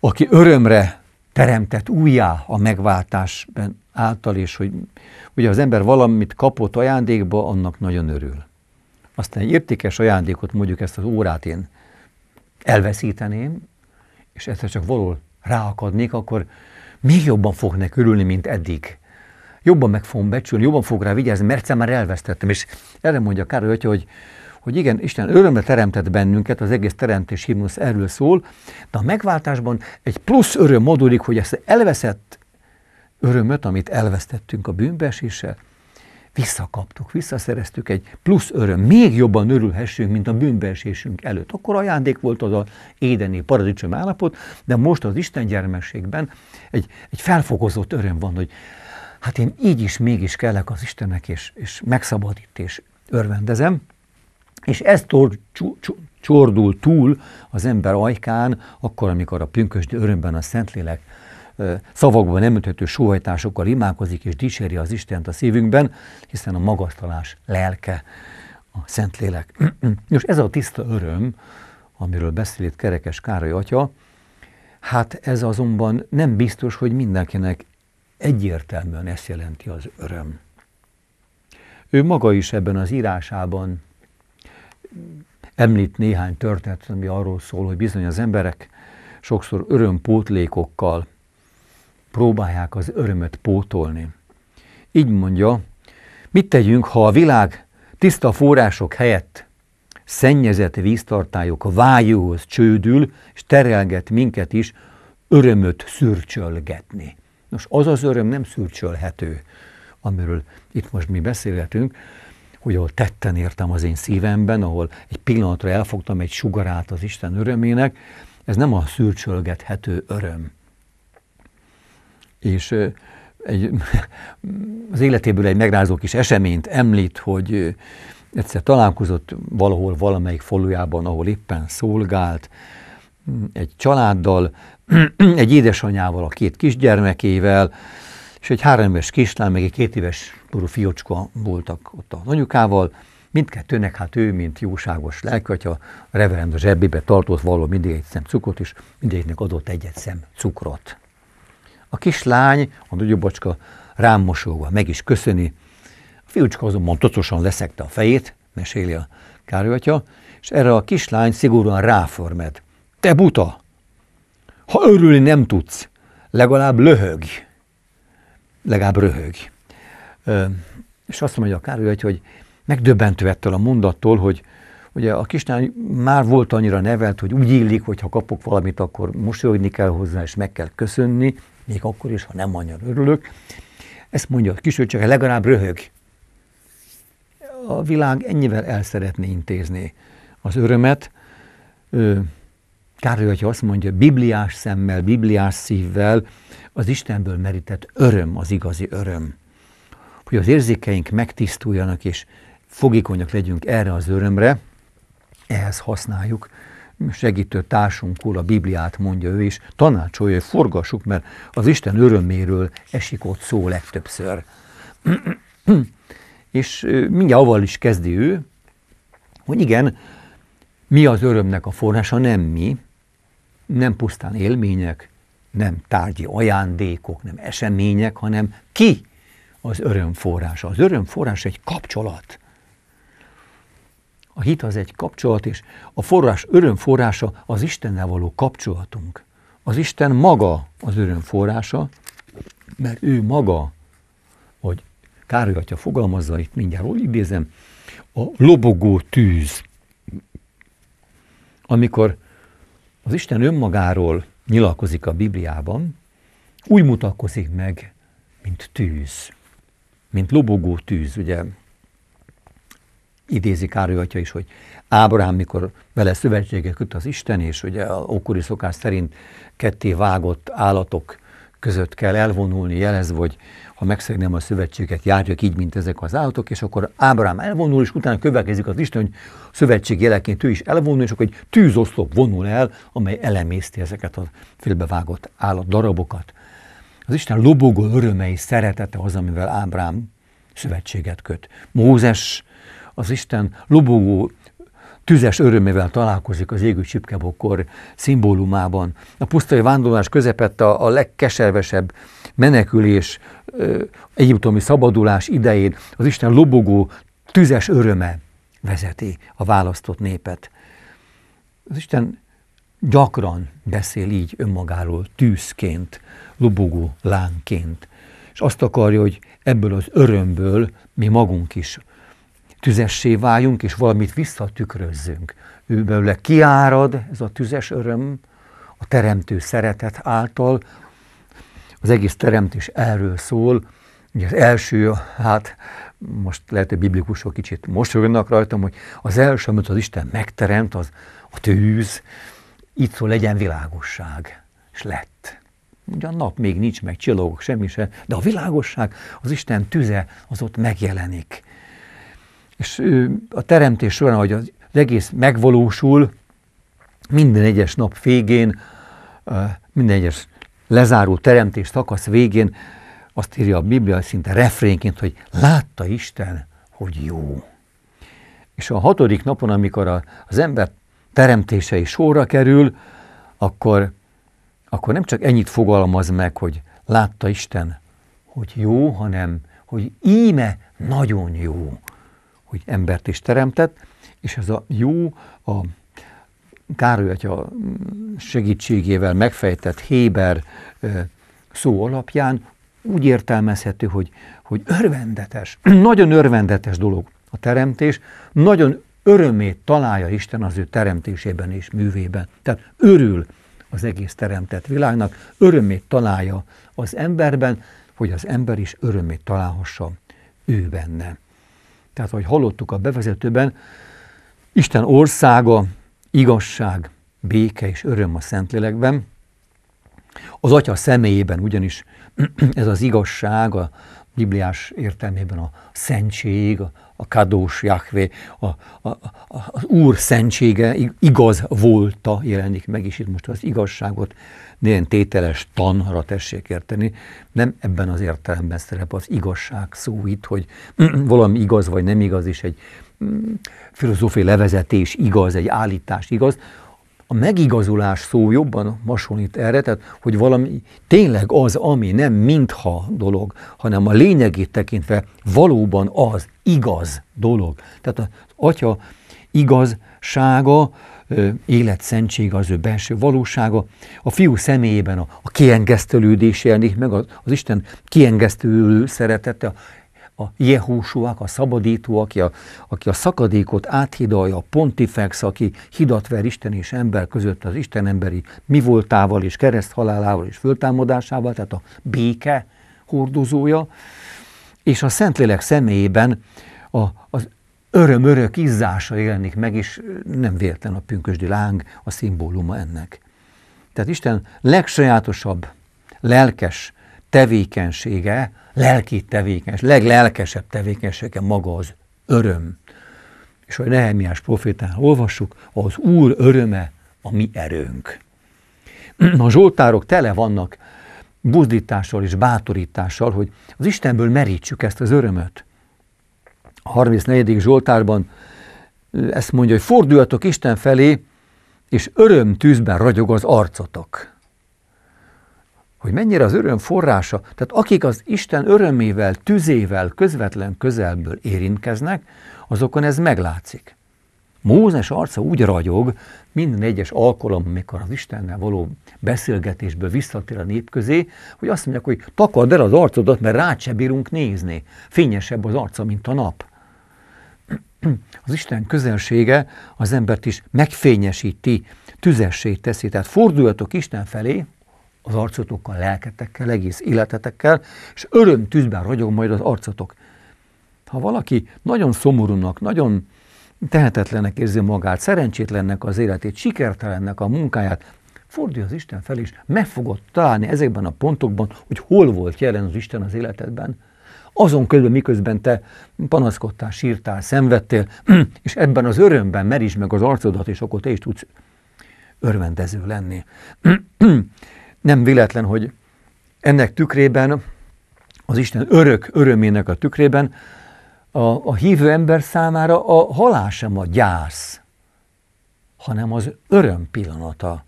aki örömre teremtett újjá a megváltás által, és hogy ugye az ember valamit kapott ajándékba, annak nagyon örül. Aztán egy értékes ajándékot, mondjuk ezt az órát én elveszíteném, és egyszer csak valahol ráakadnék, akkor még jobban fognak örülni, mint eddig. Jobban meg fogom becsülni, jobban fog rá vigyázni, mert egyszer már elvesztettem. És erre mondja Károly hogy hogy hogy igen, Isten örömre teremtett bennünket, az egész teremtés himnusz erről szól, de a megváltásban egy plusz öröm modulik, hogy ezt elveszett örömöt, amit elvesztettünk a bűnbeeséssel, visszakaptuk, visszaszereztük egy plusz öröm, még jobban örülhessünk, mint a bűnbeesésünk előtt. Akkor ajándék volt az a édeni paradicsom állapot, de most az Isten gyermességben egy, egy felfokozott öröm van, hogy hát én így is mégis kellek az Istennek, és, és megszabadít, és örvendezem. És ez tor- csordul túl az ember ajkán, akkor, amikor a pünkösd örömben a Szentlélek szavakban nem üthető sóhajtásokkal imádkozik és dicséri az Istent a szívünkben, hiszen a magasztalás lelke a Szentlélek. Nos, ez a tiszta öröm, amiről beszél itt Kerekes Károly atya, hát ez azonban nem biztos, hogy mindenkinek egyértelműen ezt jelenti az öröm. Ő maga is ebben az írásában említ néhány történetet, ami arról szól, hogy bizony az emberek sokszor örömpótlékokkal próbálják az örömöt pótolni. Így mondja, mit tegyünk, ha a világ tiszta források helyett szennyezett víztartályok a csődül, és terelget minket is örömöt szürcsölgetni. Nos, az az öröm nem szürcsölhető, amiről itt most mi beszélgetünk, ahol tetten értem az én szívemben, ahol egy pillanatra elfogtam egy sugarát az Isten örömének, ez nem a szürcsölgethető öröm. És egy, az életéből egy megrázó kis eseményt említ, hogy egyszer találkozott valahol valamelyik falujában, ahol éppen szolgált, mm, egy családdal, egy édesanyával, a két kisgyermekével, és egy három éves kislány, meg egy két éves Doro fiocska voltak ott az anyukával, mindkettőnek, hát ő, mint jóságos lelkatya, a reverend a zsebébe tartott való mindig egy szem cukrot, és mindegyiknek adott egyet szem cukrot. A kislány, a nagyobbacska rám mosolva meg is köszöni, a fiúcska azonban tocosan leszekte a fejét, meséli a atya, és erre a kislány szigorúan ráformed. Te buta! Ha örülni nem tudsz, legalább löhögj, Legalább röhögj! És azt mondja a Károly, hogy, hogy megdöbbentő ettől a mondattól, hogy ugye a kislány már volt annyira nevelt, hogy úgy illik, hogy ha kapok valamit, akkor mosolyogni kell hozzá, és meg kell köszönni, még akkor is, ha nem annyira örülök. Ezt mondja a csak legalább röhög. A világ ennyivel el szeretné intézni az örömet. Károly hogyha azt mondja, bibliás szemmel, bibliás szívvel az Istenből merített öröm az igazi öröm hogy az érzékeink megtisztuljanak és fogékonyak legyünk erre az örömre, ehhez használjuk segítő társunkul, a Bibliát mondja ő is, tanácsolja, hogy forgassuk, mert az Isten öröméről esik ott szó legtöbbször. és mindjárt avval is kezdi ő, hogy igen, mi az örömnek a forrása, nem mi, nem pusztán élmények, nem tárgyi ajándékok, nem események, hanem ki az öröm forrása. Az öröm forrás egy kapcsolat. A hit az egy kapcsolat, és a forrás öröm forrása az Istennel való kapcsolatunk. Az Isten maga az öröm forrása, mert ő maga, hogy Károly atya fogalmazza, itt mindjárt úgy idézem, a lobogó tűz. Amikor az Isten önmagáról nyilalkozik a Bibliában, úgy mutatkozik meg, mint tűz mint lobogó tűz, ugye idézi Károly atya is, hogy Ábrahám mikor vele szövetséget köt az Isten, és ugye a ókori szokás szerint ketté vágott állatok között kell elvonulni, jelez, hogy ha megszegném a szövetséget, járjak így, mint ezek az állatok, és akkor Ábrahám elvonul, és utána következik az Isten, hogy szövetség jeleként ő is elvonul, és akkor egy tűzoszlop vonul el, amely elemészti ezeket a félbevágott darabokat. Az Isten lobogó örömei szeretete az, amivel Ábrám szövetséget köt. Mózes az Isten lobogó tüzes örömével találkozik az égő csipkebokor szimbólumában. A pusztai vándorlás közepette a, a legkeservesebb menekülés, ö, egyiptomi szabadulás idején az Isten lobogó tüzes öröme vezeti a választott népet. Az Isten gyakran beszél így önmagáról tűzként, lubogó lánként. És azt akarja, hogy ebből az örömből mi magunk is tüzessé váljunk, és valamit visszatükrözzünk. Ő belőle kiárad ez a tüzes öröm a teremtő szeretet által. Az egész teremtés erről szól. Ugye az első, hát most lehet, hogy biblikusok kicsit mosolyognak rajtam, hogy az első, amit az Isten megteremt, az a tűz, itt szól legyen világosság, és lett. Ugye a nap még nincs meg, csillagok semmi se, de a világosság, az Isten tüze, az ott megjelenik. És a teremtés során, hogy az egész megvalósul, minden egyes nap végén, minden egyes lezáró teremtés szakasz végén, azt írja a Biblia szinte refrénként, hogy látta Isten, hogy jó. És a hatodik napon, amikor az ember teremtései sorra kerül, akkor akkor nem csak ennyit fogalmaz meg, hogy látta Isten, hogy jó, hanem hogy íme nagyon jó, hogy embert is teremtett, és ez a jó a Károly atya segítségével megfejtett Héber szó alapján úgy értelmezhető, hogy, hogy örvendetes, nagyon örvendetes dolog a teremtés, nagyon örömét találja Isten az ő teremtésében és művében. Tehát örül, az egész teremtett világnak, örömét találja az emberben, hogy az ember is örömét találhassa ő benne. Tehát, ahogy hallottuk a bevezetőben, Isten országa, igazság, béke és öröm a Szentlélekben. Az Atya személyében ugyanis ez az igazság, a bibliás értelmében a szentség, a kadós Jahvé, a, a, a, az Úr szentsége, igaz volta jelenik meg, és itt most az igazságot ilyen tételes tanra tessék érteni. Nem ebben az értelemben szerep az igazság szó itt, hogy valami igaz vagy nem igaz, és egy mm, filozófiai levezetés igaz, egy állítás igaz, a megigazulás szó jobban hasonlít erre, tehát hogy valami tényleg az, ami nem mintha dolog, hanem a lényegét tekintve valóban az igaz dolog. Tehát az atya igazsága, életszentség az ő belső valósága, a fiú személyében a, a kiengesztelődés jelenik meg, az, az Isten kiengesztő szeretete, a Jehúsúak, a szabadító, aki a, aki a szakadékot áthidalja, a pontifex, aki hidat ver Isten és ember között az Isten emberi mi voltával és kereszt halálával és föltámadásával, tehát a béke hordozója, és a Szentlélek személyében a, az öröm-örök izzása jelenik meg, és nem vérten a pünkösdi láng a szimbóluma ennek. Tehát Isten legsajátosabb, lelkes tevékenysége lelki tevékenys, leglelkesebb tevékenysége maga az öröm. És hogy Nehemiás profétán olvassuk, az Úr öröme a mi erőnk. A zsoltárok tele vannak buzdítással és bátorítással, hogy az Istenből merítsük ezt az örömöt. A 34. Zsoltárban ezt mondja, hogy forduljatok Isten felé, és öröm tűzben ragyog az arcotok hogy mennyire az öröm forrása, tehát akik az Isten örömével, tüzével közvetlen közelből érintkeznek, azokon ez meglátszik. Mózes arca úgy ragyog, minden egyes alkalom, amikor az Istennel való beszélgetésből visszatér a nép közé, hogy azt mondják, hogy takard el az arcodat, mert rá se bírunk nézni. Fényesebb az arca, mint a nap. Az Isten közelsége az embert is megfényesíti, tüzessé teszi. Tehát forduljatok Isten felé, az arcotokkal, lelketekkel, egész életetekkel, és öröm tűzben ragyog majd az arcotok. Ha valaki nagyon szomorúnak, nagyon tehetetlenek érzi magát, szerencsétlennek az életét, sikertelennek a munkáját, fordulj az Isten fel, és meg fogod találni ezekben a pontokban, hogy hol volt jelen az Isten az életedben. Azon közben, miközben te panaszkodtál, sírtál, szenvedtél, és ebben az örömben merítsd meg az arcodat, és akkor te is tudsz örvendező lenni. Nem véletlen, hogy ennek tükrében, az Isten örök örömének a tükrében a, a hívő ember számára a halál sem a gyász, hanem az öröm pillanata.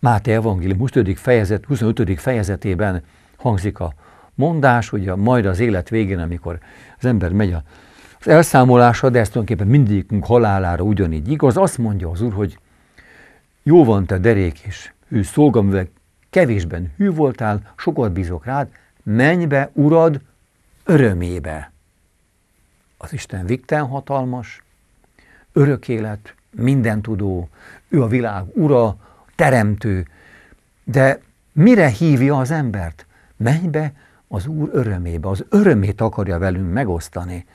Máté Evangélium 25. fejezet, 25. fejezetében hangzik a mondás, hogy a, majd az élet végén, amikor az ember megy a, az elszámolásra, de ez tulajdonképpen mindegyikünk halálára ugyanígy igaz, azt mondja az Úr, hogy jó van te derék is, ő szolgaműveg, kevésben hű voltál, sokat bízok rád, menj be, urad, örömébe. Az Isten vikten hatalmas, örök élet, mindentudó, ő a világ ura, teremtő, de mire hívja az embert? Menj be az Úr örömébe, az örömét akarja velünk megosztani.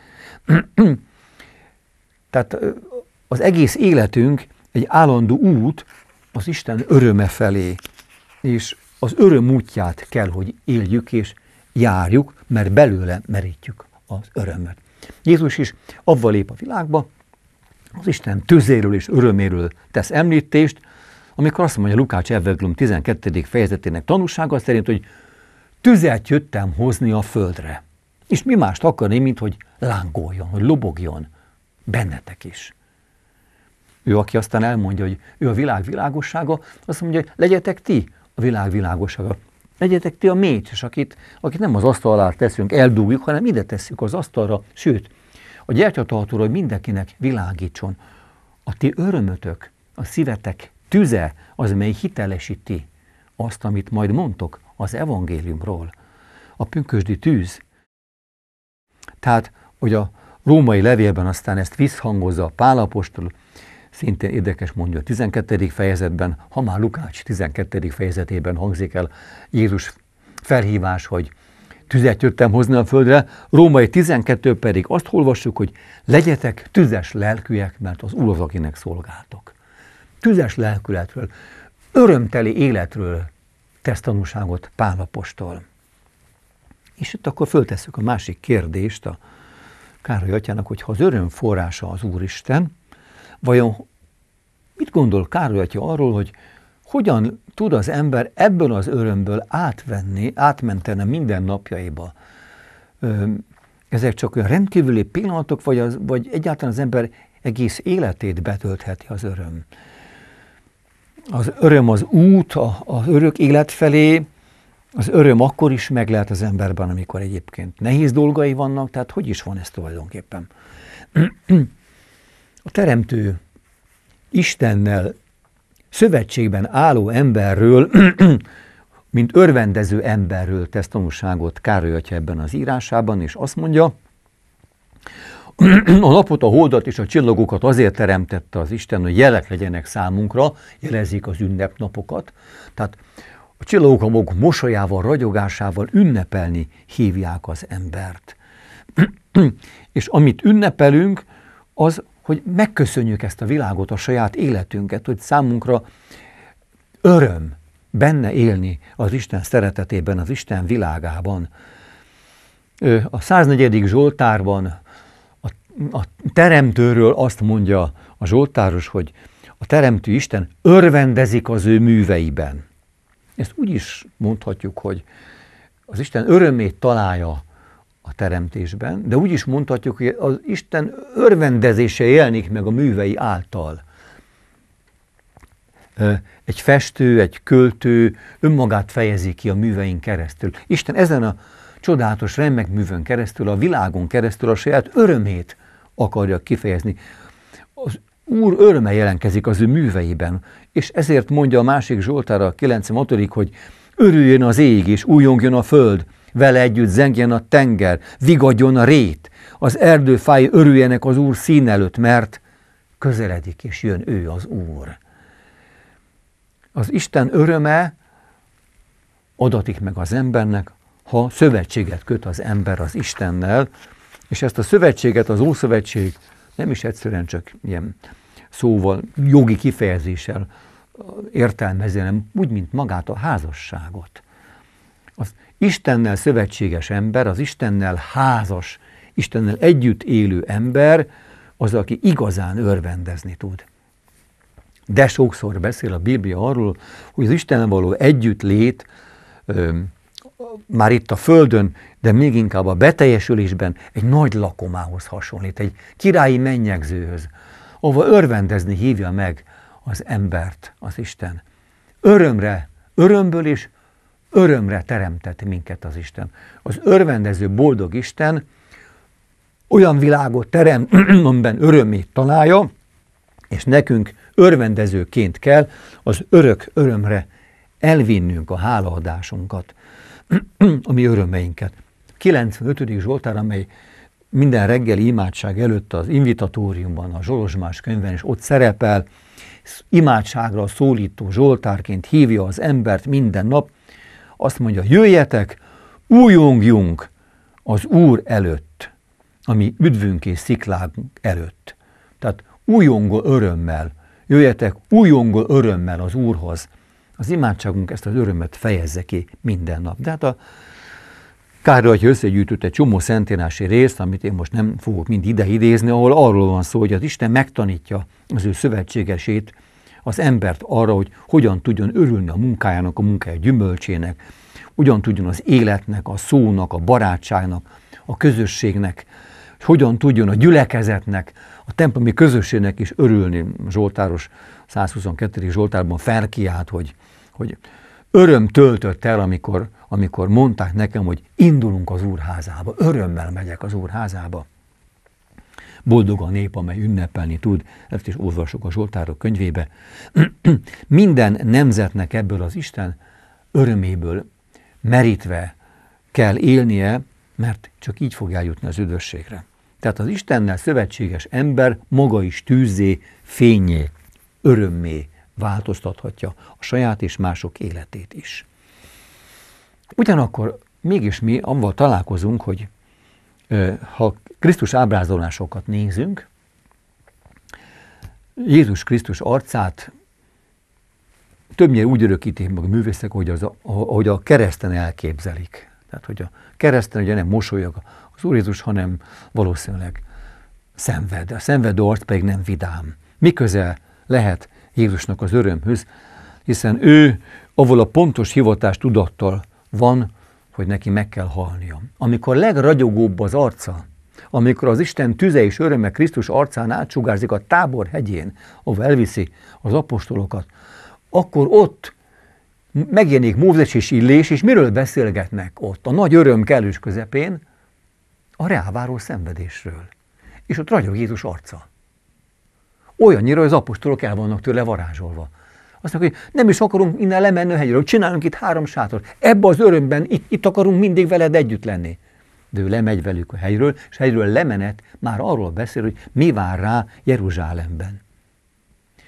Tehát az egész életünk egy állandó út, az Isten öröme felé, és az öröm útját kell, hogy éljük és járjuk, mert belőle merítjük az örömet. Jézus is avval lép a világba, az Isten tüzéről és öröméről tesz említést, amikor azt mondja Lukács Evangélium 12. fejezetének tanúsága szerint, hogy tüzet jöttem hozni a földre. És mi mást akarni, mint hogy lángoljon, hogy lobogjon bennetek is. Ő, aki aztán elmondja, hogy ő a világ világossága, azt mondja, hogy legyetek ti a világ világossága. Legyetek ti a mécs, akit, akit nem az asztal alá teszünk, eldugjuk, hanem ide tesszük az asztalra, sőt, a gyertyatartóra, hogy mindenkinek világítson. A ti örömötök, a szívetek tüze az, mely hitelesíti azt, amit majd mondtok az evangéliumról. A pünkösdi tűz. Tehát, hogy a római levélben aztán ezt visszhangozza a pálapostól, Szintén érdekes mondja a 12. fejezetben, ha már Lukács 12. fejezetében hangzik el Jézus felhívás, hogy tüzet jöttem hozni a földre, római 12 pedig azt olvassuk, hogy legyetek tüzes lelkűek, mert az Úr az, akinek szolgáltok. Tüzes lelkületről, örömteli életről tesz tanúságot Pálapostól. És itt akkor föltesszük a másik kérdést a Károly atyának, hogy ha az öröm forrása az Úristen, Vajon mit gondol Károly atya arról, hogy hogyan tud az ember ebből az örömből átvenni, átmentene minden napjaiba? Ezek csak olyan rendkívüli pillanatok, vagy, az, vagy egyáltalán az ember egész életét betöltheti az öröm. Az öröm az út, a, az örök élet felé, az öröm akkor is meg lehet az emberben, amikor egyébként nehéz dolgai vannak, tehát hogy is van ez tulajdonképpen? A Teremtő Istennel szövetségben álló emberről, mint örvendező emberről tesz tanulságot Károly atya ebben az írásában, és azt mondja, a napot, a holdat és a csillagokat azért teremtette az Isten, hogy jelek legyenek számunkra, jelezik az ünnepnapokat. Tehát a csillagok a maguk mosolyával, ragyogásával ünnepelni hívják az embert. és amit ünnepelünk, az hogy megköszönjük ezt a világot, a saját életünket, hogy számunkra öröm benne élni az Isten szeretetében, az Isten világában. A 104. Zsoltárban a, a Teremtőről azt mondja a Zsoltáros, hogy a Teremtő Isten örvendezik az ő műveiben. Ezt úgy is mondhatjuk, hogy az Isten örömét találja a teremtésben, de úgy is mondhatjuk, hogy az Isten örvendezése jelnik meg a művei által. Egy festő, egy költő önmagát fejezi ki a művein keresztül. Isten ezen a csodálatos, remek művön keresztül, a világon keresztül a saját örömét akarja kifejezni. Az Úr öröme jelenkezik az ő műveiben, és ezért mondja a másik Zsoltára a 96 hogy örüljön az ég, és újongjon a föld, vele együtt zengjen a tenger, vigadjon a rét, az erdőfáj örüljenek az Úr szín előtt, mert közeledik és jön ő az Úr. Az Isten öröme adatik meg az embernek, ha szövetséget köt az ember az Istennel, és ezt a szövetséget az Ószövetség nem is egyszerűen csak ilyen szóval, jogi kifejezéssel értelmezi, hanem úgy, mint magát a házasságot. Az Istennel szövetséges ember, az Istennel házas, Istennel együtt élő ember, az, aki igazán örvendezni tud. De sokszor beszél a Biblia arról, hogy az Istennel való együttlét ö, már itt a Földön, de még inkább a beteljesülésben egy nagy lakomához hasonlít, egy királyi mennyegzőhöz, ahova örvendezni hívja meg az embert az Isten. Örömre, örömből és Örömre teremtett minket az Isten. Az örvendező boldog Isten olyan világot terem, amiben örömét találja, és nekünk örvendezőként kell az örök örömre elvinnünk a hálaadásunkat, a mi örömeinket. 95. Zsoltár, amely minden reggel imádság előtt az invitatóriumban, a Zsolozsmás könyvben is ott szerepel, imádságra szólító Zsoltárként hívja az embert minden nap, azt mondja, jöjjetek, újongjunk az Úr előtt, ami üdvünk és sziklánk előtt. Tehát újongó örömmel, jöjjetek újongó örömmel az Úrhoz. Az imádságunk ezt az örömet fejezze ki minden nap. De hát a Kárra, hogy összegyűjtött egy csomó szentírási részt, amit én most nem fogok mind ide idézni, ahol arról van szó, hogy az Isten megtanítja az ő szövetségesét, az embert arra, hogy hogyan tudjon örülni a munkájának, a munkája gyümölcsének, hogyan tudjon az életnek, a szónak, a barátságnak, a közösségnek, hogy hogyan tudjon a gyülekezetnek, a templomi közösségnek is örülni. Zsoltáros 122. Zsoltárban felkiált, hogy, hogy öröm töltött el, amikor, amikor mondták nekem, hogy indulunk az úrházába, örömmel megyek az úrházába. Boldog a nép, amely ünnepelni tud, ezt is olvasok a Zsoltárok könyvébe. Minden nemzetnek ebből az Isten öröméből merítve kell élnie, mert csak így fog eljutni az üdvösségre. Tehát az Istennel szövetséges ember maga is tűzé, fényé, örömmé változtathatja a saját és mások életét is. Ugyanakkor mégis mi amval találkozunk, hogy ha Krisztus ábrázolásokat nézünk, Jézus Krisztus arcát többnyire úgy örökítik meg a művészek, hogy, az a, ahogy a kereszten elképzelik. Tehát, hogy a kereszten ugye nem mosolyog az Úr Jézus, hanem valószínűleg szenved. A szenvedő arc pedig nem vidám. Miközben lehet Jézusnak az örömhöz, hiszen ő avval a pontos hivatás tudattal van, hogy neki meg kell halnia. Amikor legragyogóbb az arca, amikor az Isten tüze és öröme Krisztus arcán átsugárzik a tábor hegyén, ahol elviszi az apostolokat, akkor ott megjelenik Mózes és Illés, és miről beszélgetnek ott? A nagy öröm kellős közepén a reáváró szenvedésről. És ott ragyog Jézus arca. Olyannyira, hogy az apostolok el vannak tőle varázsolva. Azt mondja, hogy nem is akarunk innen lemenni a hegyről, csinálunk itt három sátor. Ebben az örömben itt, itt akarunk mindig veled együtt lenni. De ő lemegy velük a hegyről, és hegyről lemenet már arról beszél, hogy mi vár rá Jeruzsálemben.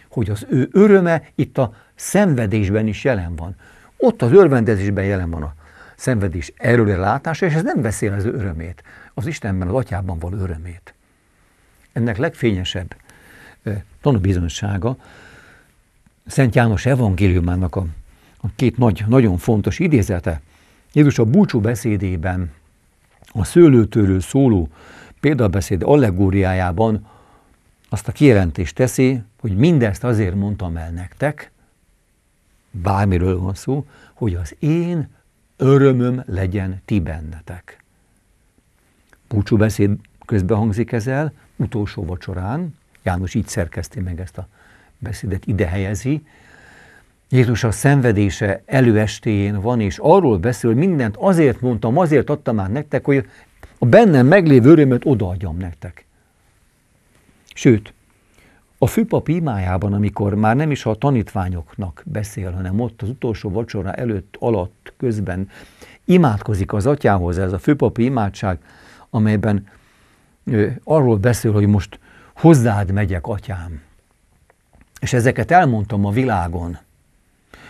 Hogy az ő öröme itt a szenvedésben is jelen van. Ott az örvendezésben jelen van a szenvedés erőre látása, és ez nem beszél az örömét, az Istenben, az Atyában való örömét. Ennek legfényesebb tanúbizonsága, Szent János evangéliumának a, a két nagy, nagyon fontos idézete. Jézus a búcsú beszédében, a szőlőtőről szóló példabeszéd allegóriájában azt a kijelentést teszi, hogy mindezt azért mondtam el nektek, bármiről van szó, hogy az én örömöm legyen ti bennetek. Búcsú beszéd közben hangzik ezzel, utolsó vacsorán, János így szerkeszti meg ezt a beszédet ide helyezi. Jézus a szenvedése előestéjén van, és arról beszél, hogy mindent azért mondtam, azért adtam át nektek, hogy a bennem meglévő örömöt odaadjam nektek. Sőt, a főpap imájában, amikor már nem is a tanítványoknak beszél, hanem ott az utolsó vacsora előtt, alatt, közben imádkozik az atyához, ez a főpapi imádság, amelyben ő arról beszél, hogy most hozzád megyek, atyám és ezeket elmondtam a világon.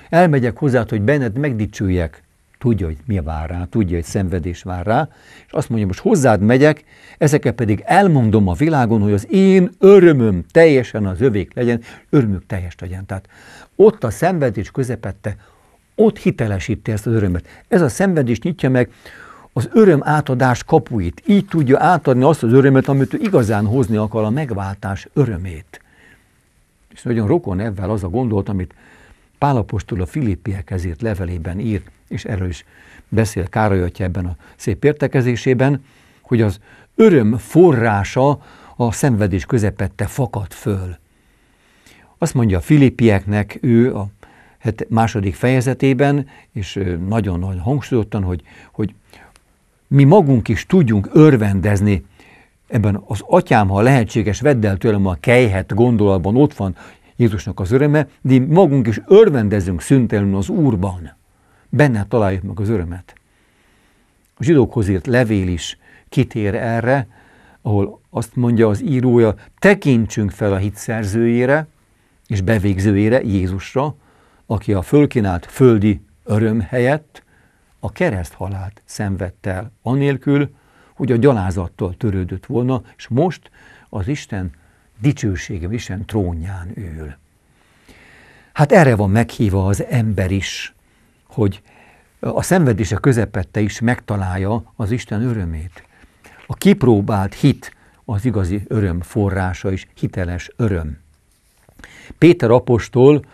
Elmegyek hozzád, hogy benned megdicsüljek. Tudja, hogy mi vár rá, tudja, hogy szenvedés vár rá, és azt mondja, most hozzád megyek, ezeket pedig elmondom a világon, hogy az én örömöm teljesen az övék legyen, örömük teljes legyen. Tehát ott a szenvedés közepette, ott hitelesíti ezt az örömet. Ez a szenvedés nyitja meg az öröm átadás kapuit. Így tudja átadni azt az örömet, amit ő igazán hozni akar, a megváltás örömét. És nagyon rokon ebben az a gondolat, amit Pálapostól a Filippiekhez írt levelében ír, és erről is beszél Károly atya ebben a szép értekezésében, hogy az öröm forrása a szenvedés közepette fakad föl. Azt mondja a Filippieknek ő a hát második fejezetében, és nagyon-nagyon hangsúlyozottan, hogy, hogy mi magunk is tudjunk örvendezni ebben az atyám, ha lehetséges, vedd el tőlem a kejhet gondolatban, ott van Jézusnak az öröme, de magunk is örvendezünk szüntelenül az Úrban. Benne találjuk meg az örömet. A zsidókhoz írt levél is kitér erre, ahol azt mondja az írója, tekintsünk fel a hitszerzőjére és bevégzőjére, Jézusra, aki a fölkínált földi öröm helyett a kereszt halált el, anélkül, hogy a gyalázattal törődött volna, és most az Isten dicsősége, Isten trónján ül. Hát erre van meghívva az ember is, hogy a szenvedése közepette is megtalálja az Isten örömét. A kipróbált hit az igazi öröm forrása is hiteles öröm. Péter apostol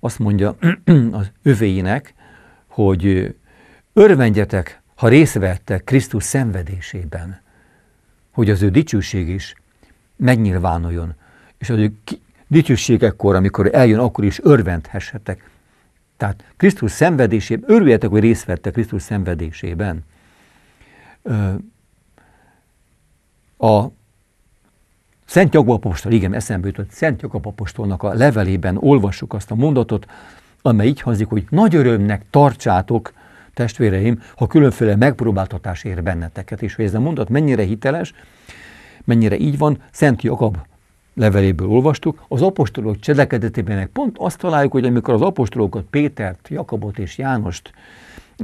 azt mondja az övéinek, hogy örvendjetek ha részt vettek Krisztus szenvedésében, hogy az ő dicsőség is megnyilvánuljon, és az ő dicsőség ekkor, amikor eljön, akkor is örvendhessetek. Tehát Krisztus szenvedésében, örüljetek, hogy részt vettek Krisztus szenvedésében. A Szent Jakab igen, eszembe jutott, Szent Jakab a levelében olvassuk azt a mondatot, amely így hazik, hogy nagy örömnek tartsátok, testvéreim, ha különféle megpróbáltatás ér benneteket, és hogy ez a mondat mennyire hiteles, mennyire így van, Szent Jakab leveléből olvastuk, az apostolok cselekedetének pont azt találjuk, hogy amikor az apostolokat, Pétert, Jakabot és Jánost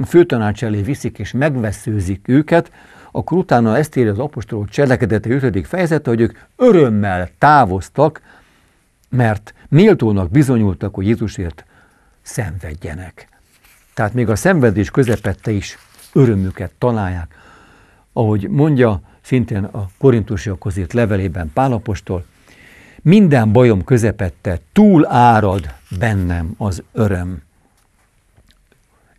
főtanács elé viszik és megveszőzik őket, akkor utána ezt írja az apostolok cselekedete 5. fejezete, hogy ők örömmel távoztak, mert méltónak bizonyultak, hogy Jézusért szenvedjenek. Tehát még a szenvedés közepette is örömüket találják. Ahogy mondja szintén a korintusiakhoz írt levelében Pálapostól, minden bajom közepette túl árad bennem az öröm.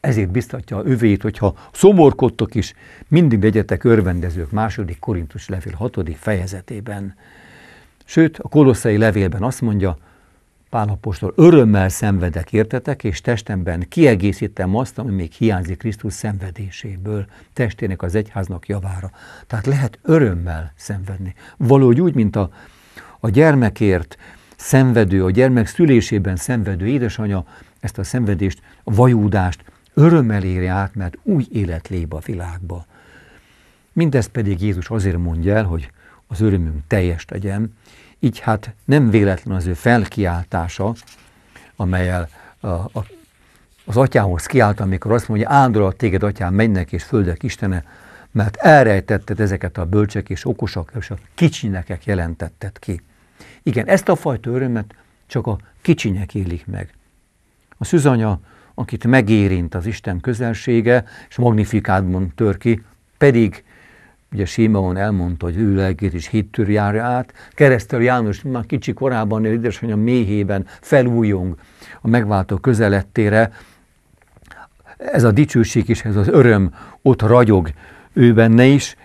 Ezért biztatja a övéit, hogyha szomorkodtok is, mindig legyetek örvendezők, második Korintus levél hatodik fejezetében. Sőt, a Kolosszai levélben azt mondja, Pálapostól örömmel szenvedek, értetek, és testemben kiegészítem azt, ami még hiányzik Krisztus szenvedéséből, testének az egyháznak javára. Tehát lehet örömmel szenvedni. Valahogy úgy, mint a, a gyermekért szenvedő, a gyermek szülésében szenvedő édesanyja ezt a szenvedést, a vajúdást örömmel éri át, mert új élet lép a világba. Mindezt pedig Jézus azért mondja el, hogy az örömünk teljes legyen, így hát nem véletlen az ő felkiáltása, amelyel a, a, az atyához kiált, amikor azt mondja, a téged, atyám, mennek és földek Istene, mert elrejtetted ezeket a bölcsek és okosak és a kicsinekek jelentetted ki. Igen, ezt a fajta örömet csak a kicsinyek élik meg. A szüzanya, akit megérint az Isten közelsége, és magnifikádban tör ki, pedig ugye Simeon elmondta, hogy ő lelkét is hittől járja át, keresztel János már kicsi korában él édesanyja méhében felújjunk a megváltó közelettére, ez a dicsőség és ez az öröm ott ragyog ő benne is,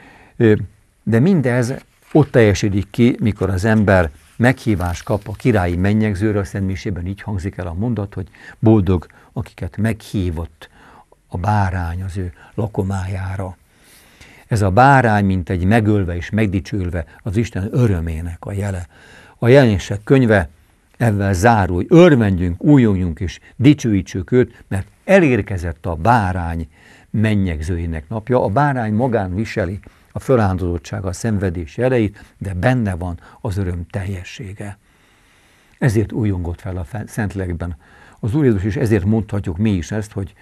de mindez ott teljesedik ki, mikor az ember meghívást kap a királyi mennyegzőre, a Szentmisében így hangzik el a mondat, hogy boldog, akiket meghívott a bárány az ő lakomájára. Ez a bárány, mint egy megölve és megdicsülve az Isten örömének a jele. A jelenések könyve ezzel zárul, hogy örvendjünk, újuljunk és dicsőítsük őt, mert elérkezett a bárány mennyegzőjének napja. A bárány magán viseli a fölándozottság a szenvedés jeleit, de benne van az öröm teljessége. Ezért újongott fel a Szentlélekben az Úr Jézus, és ezért mondhatjuk mi is ezt, hogy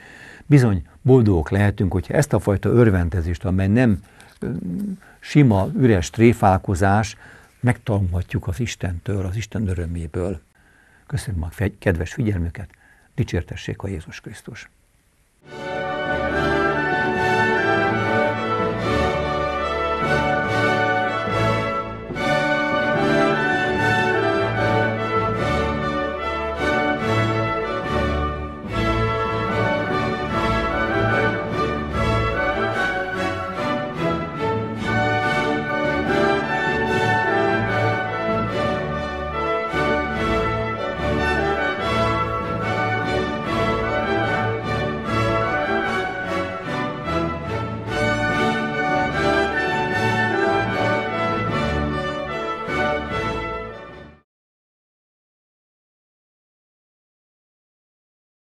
Bizony boldogok lehetünk, hogyha ezt a fajta örvendezést, amely nem sima, üres tréfálkozás, megtanulhatjuk az Istentől, az Isten öröméből. Köszönöm a kedves figyelmüket, dicsértessék a Jézus Krisztus! thank you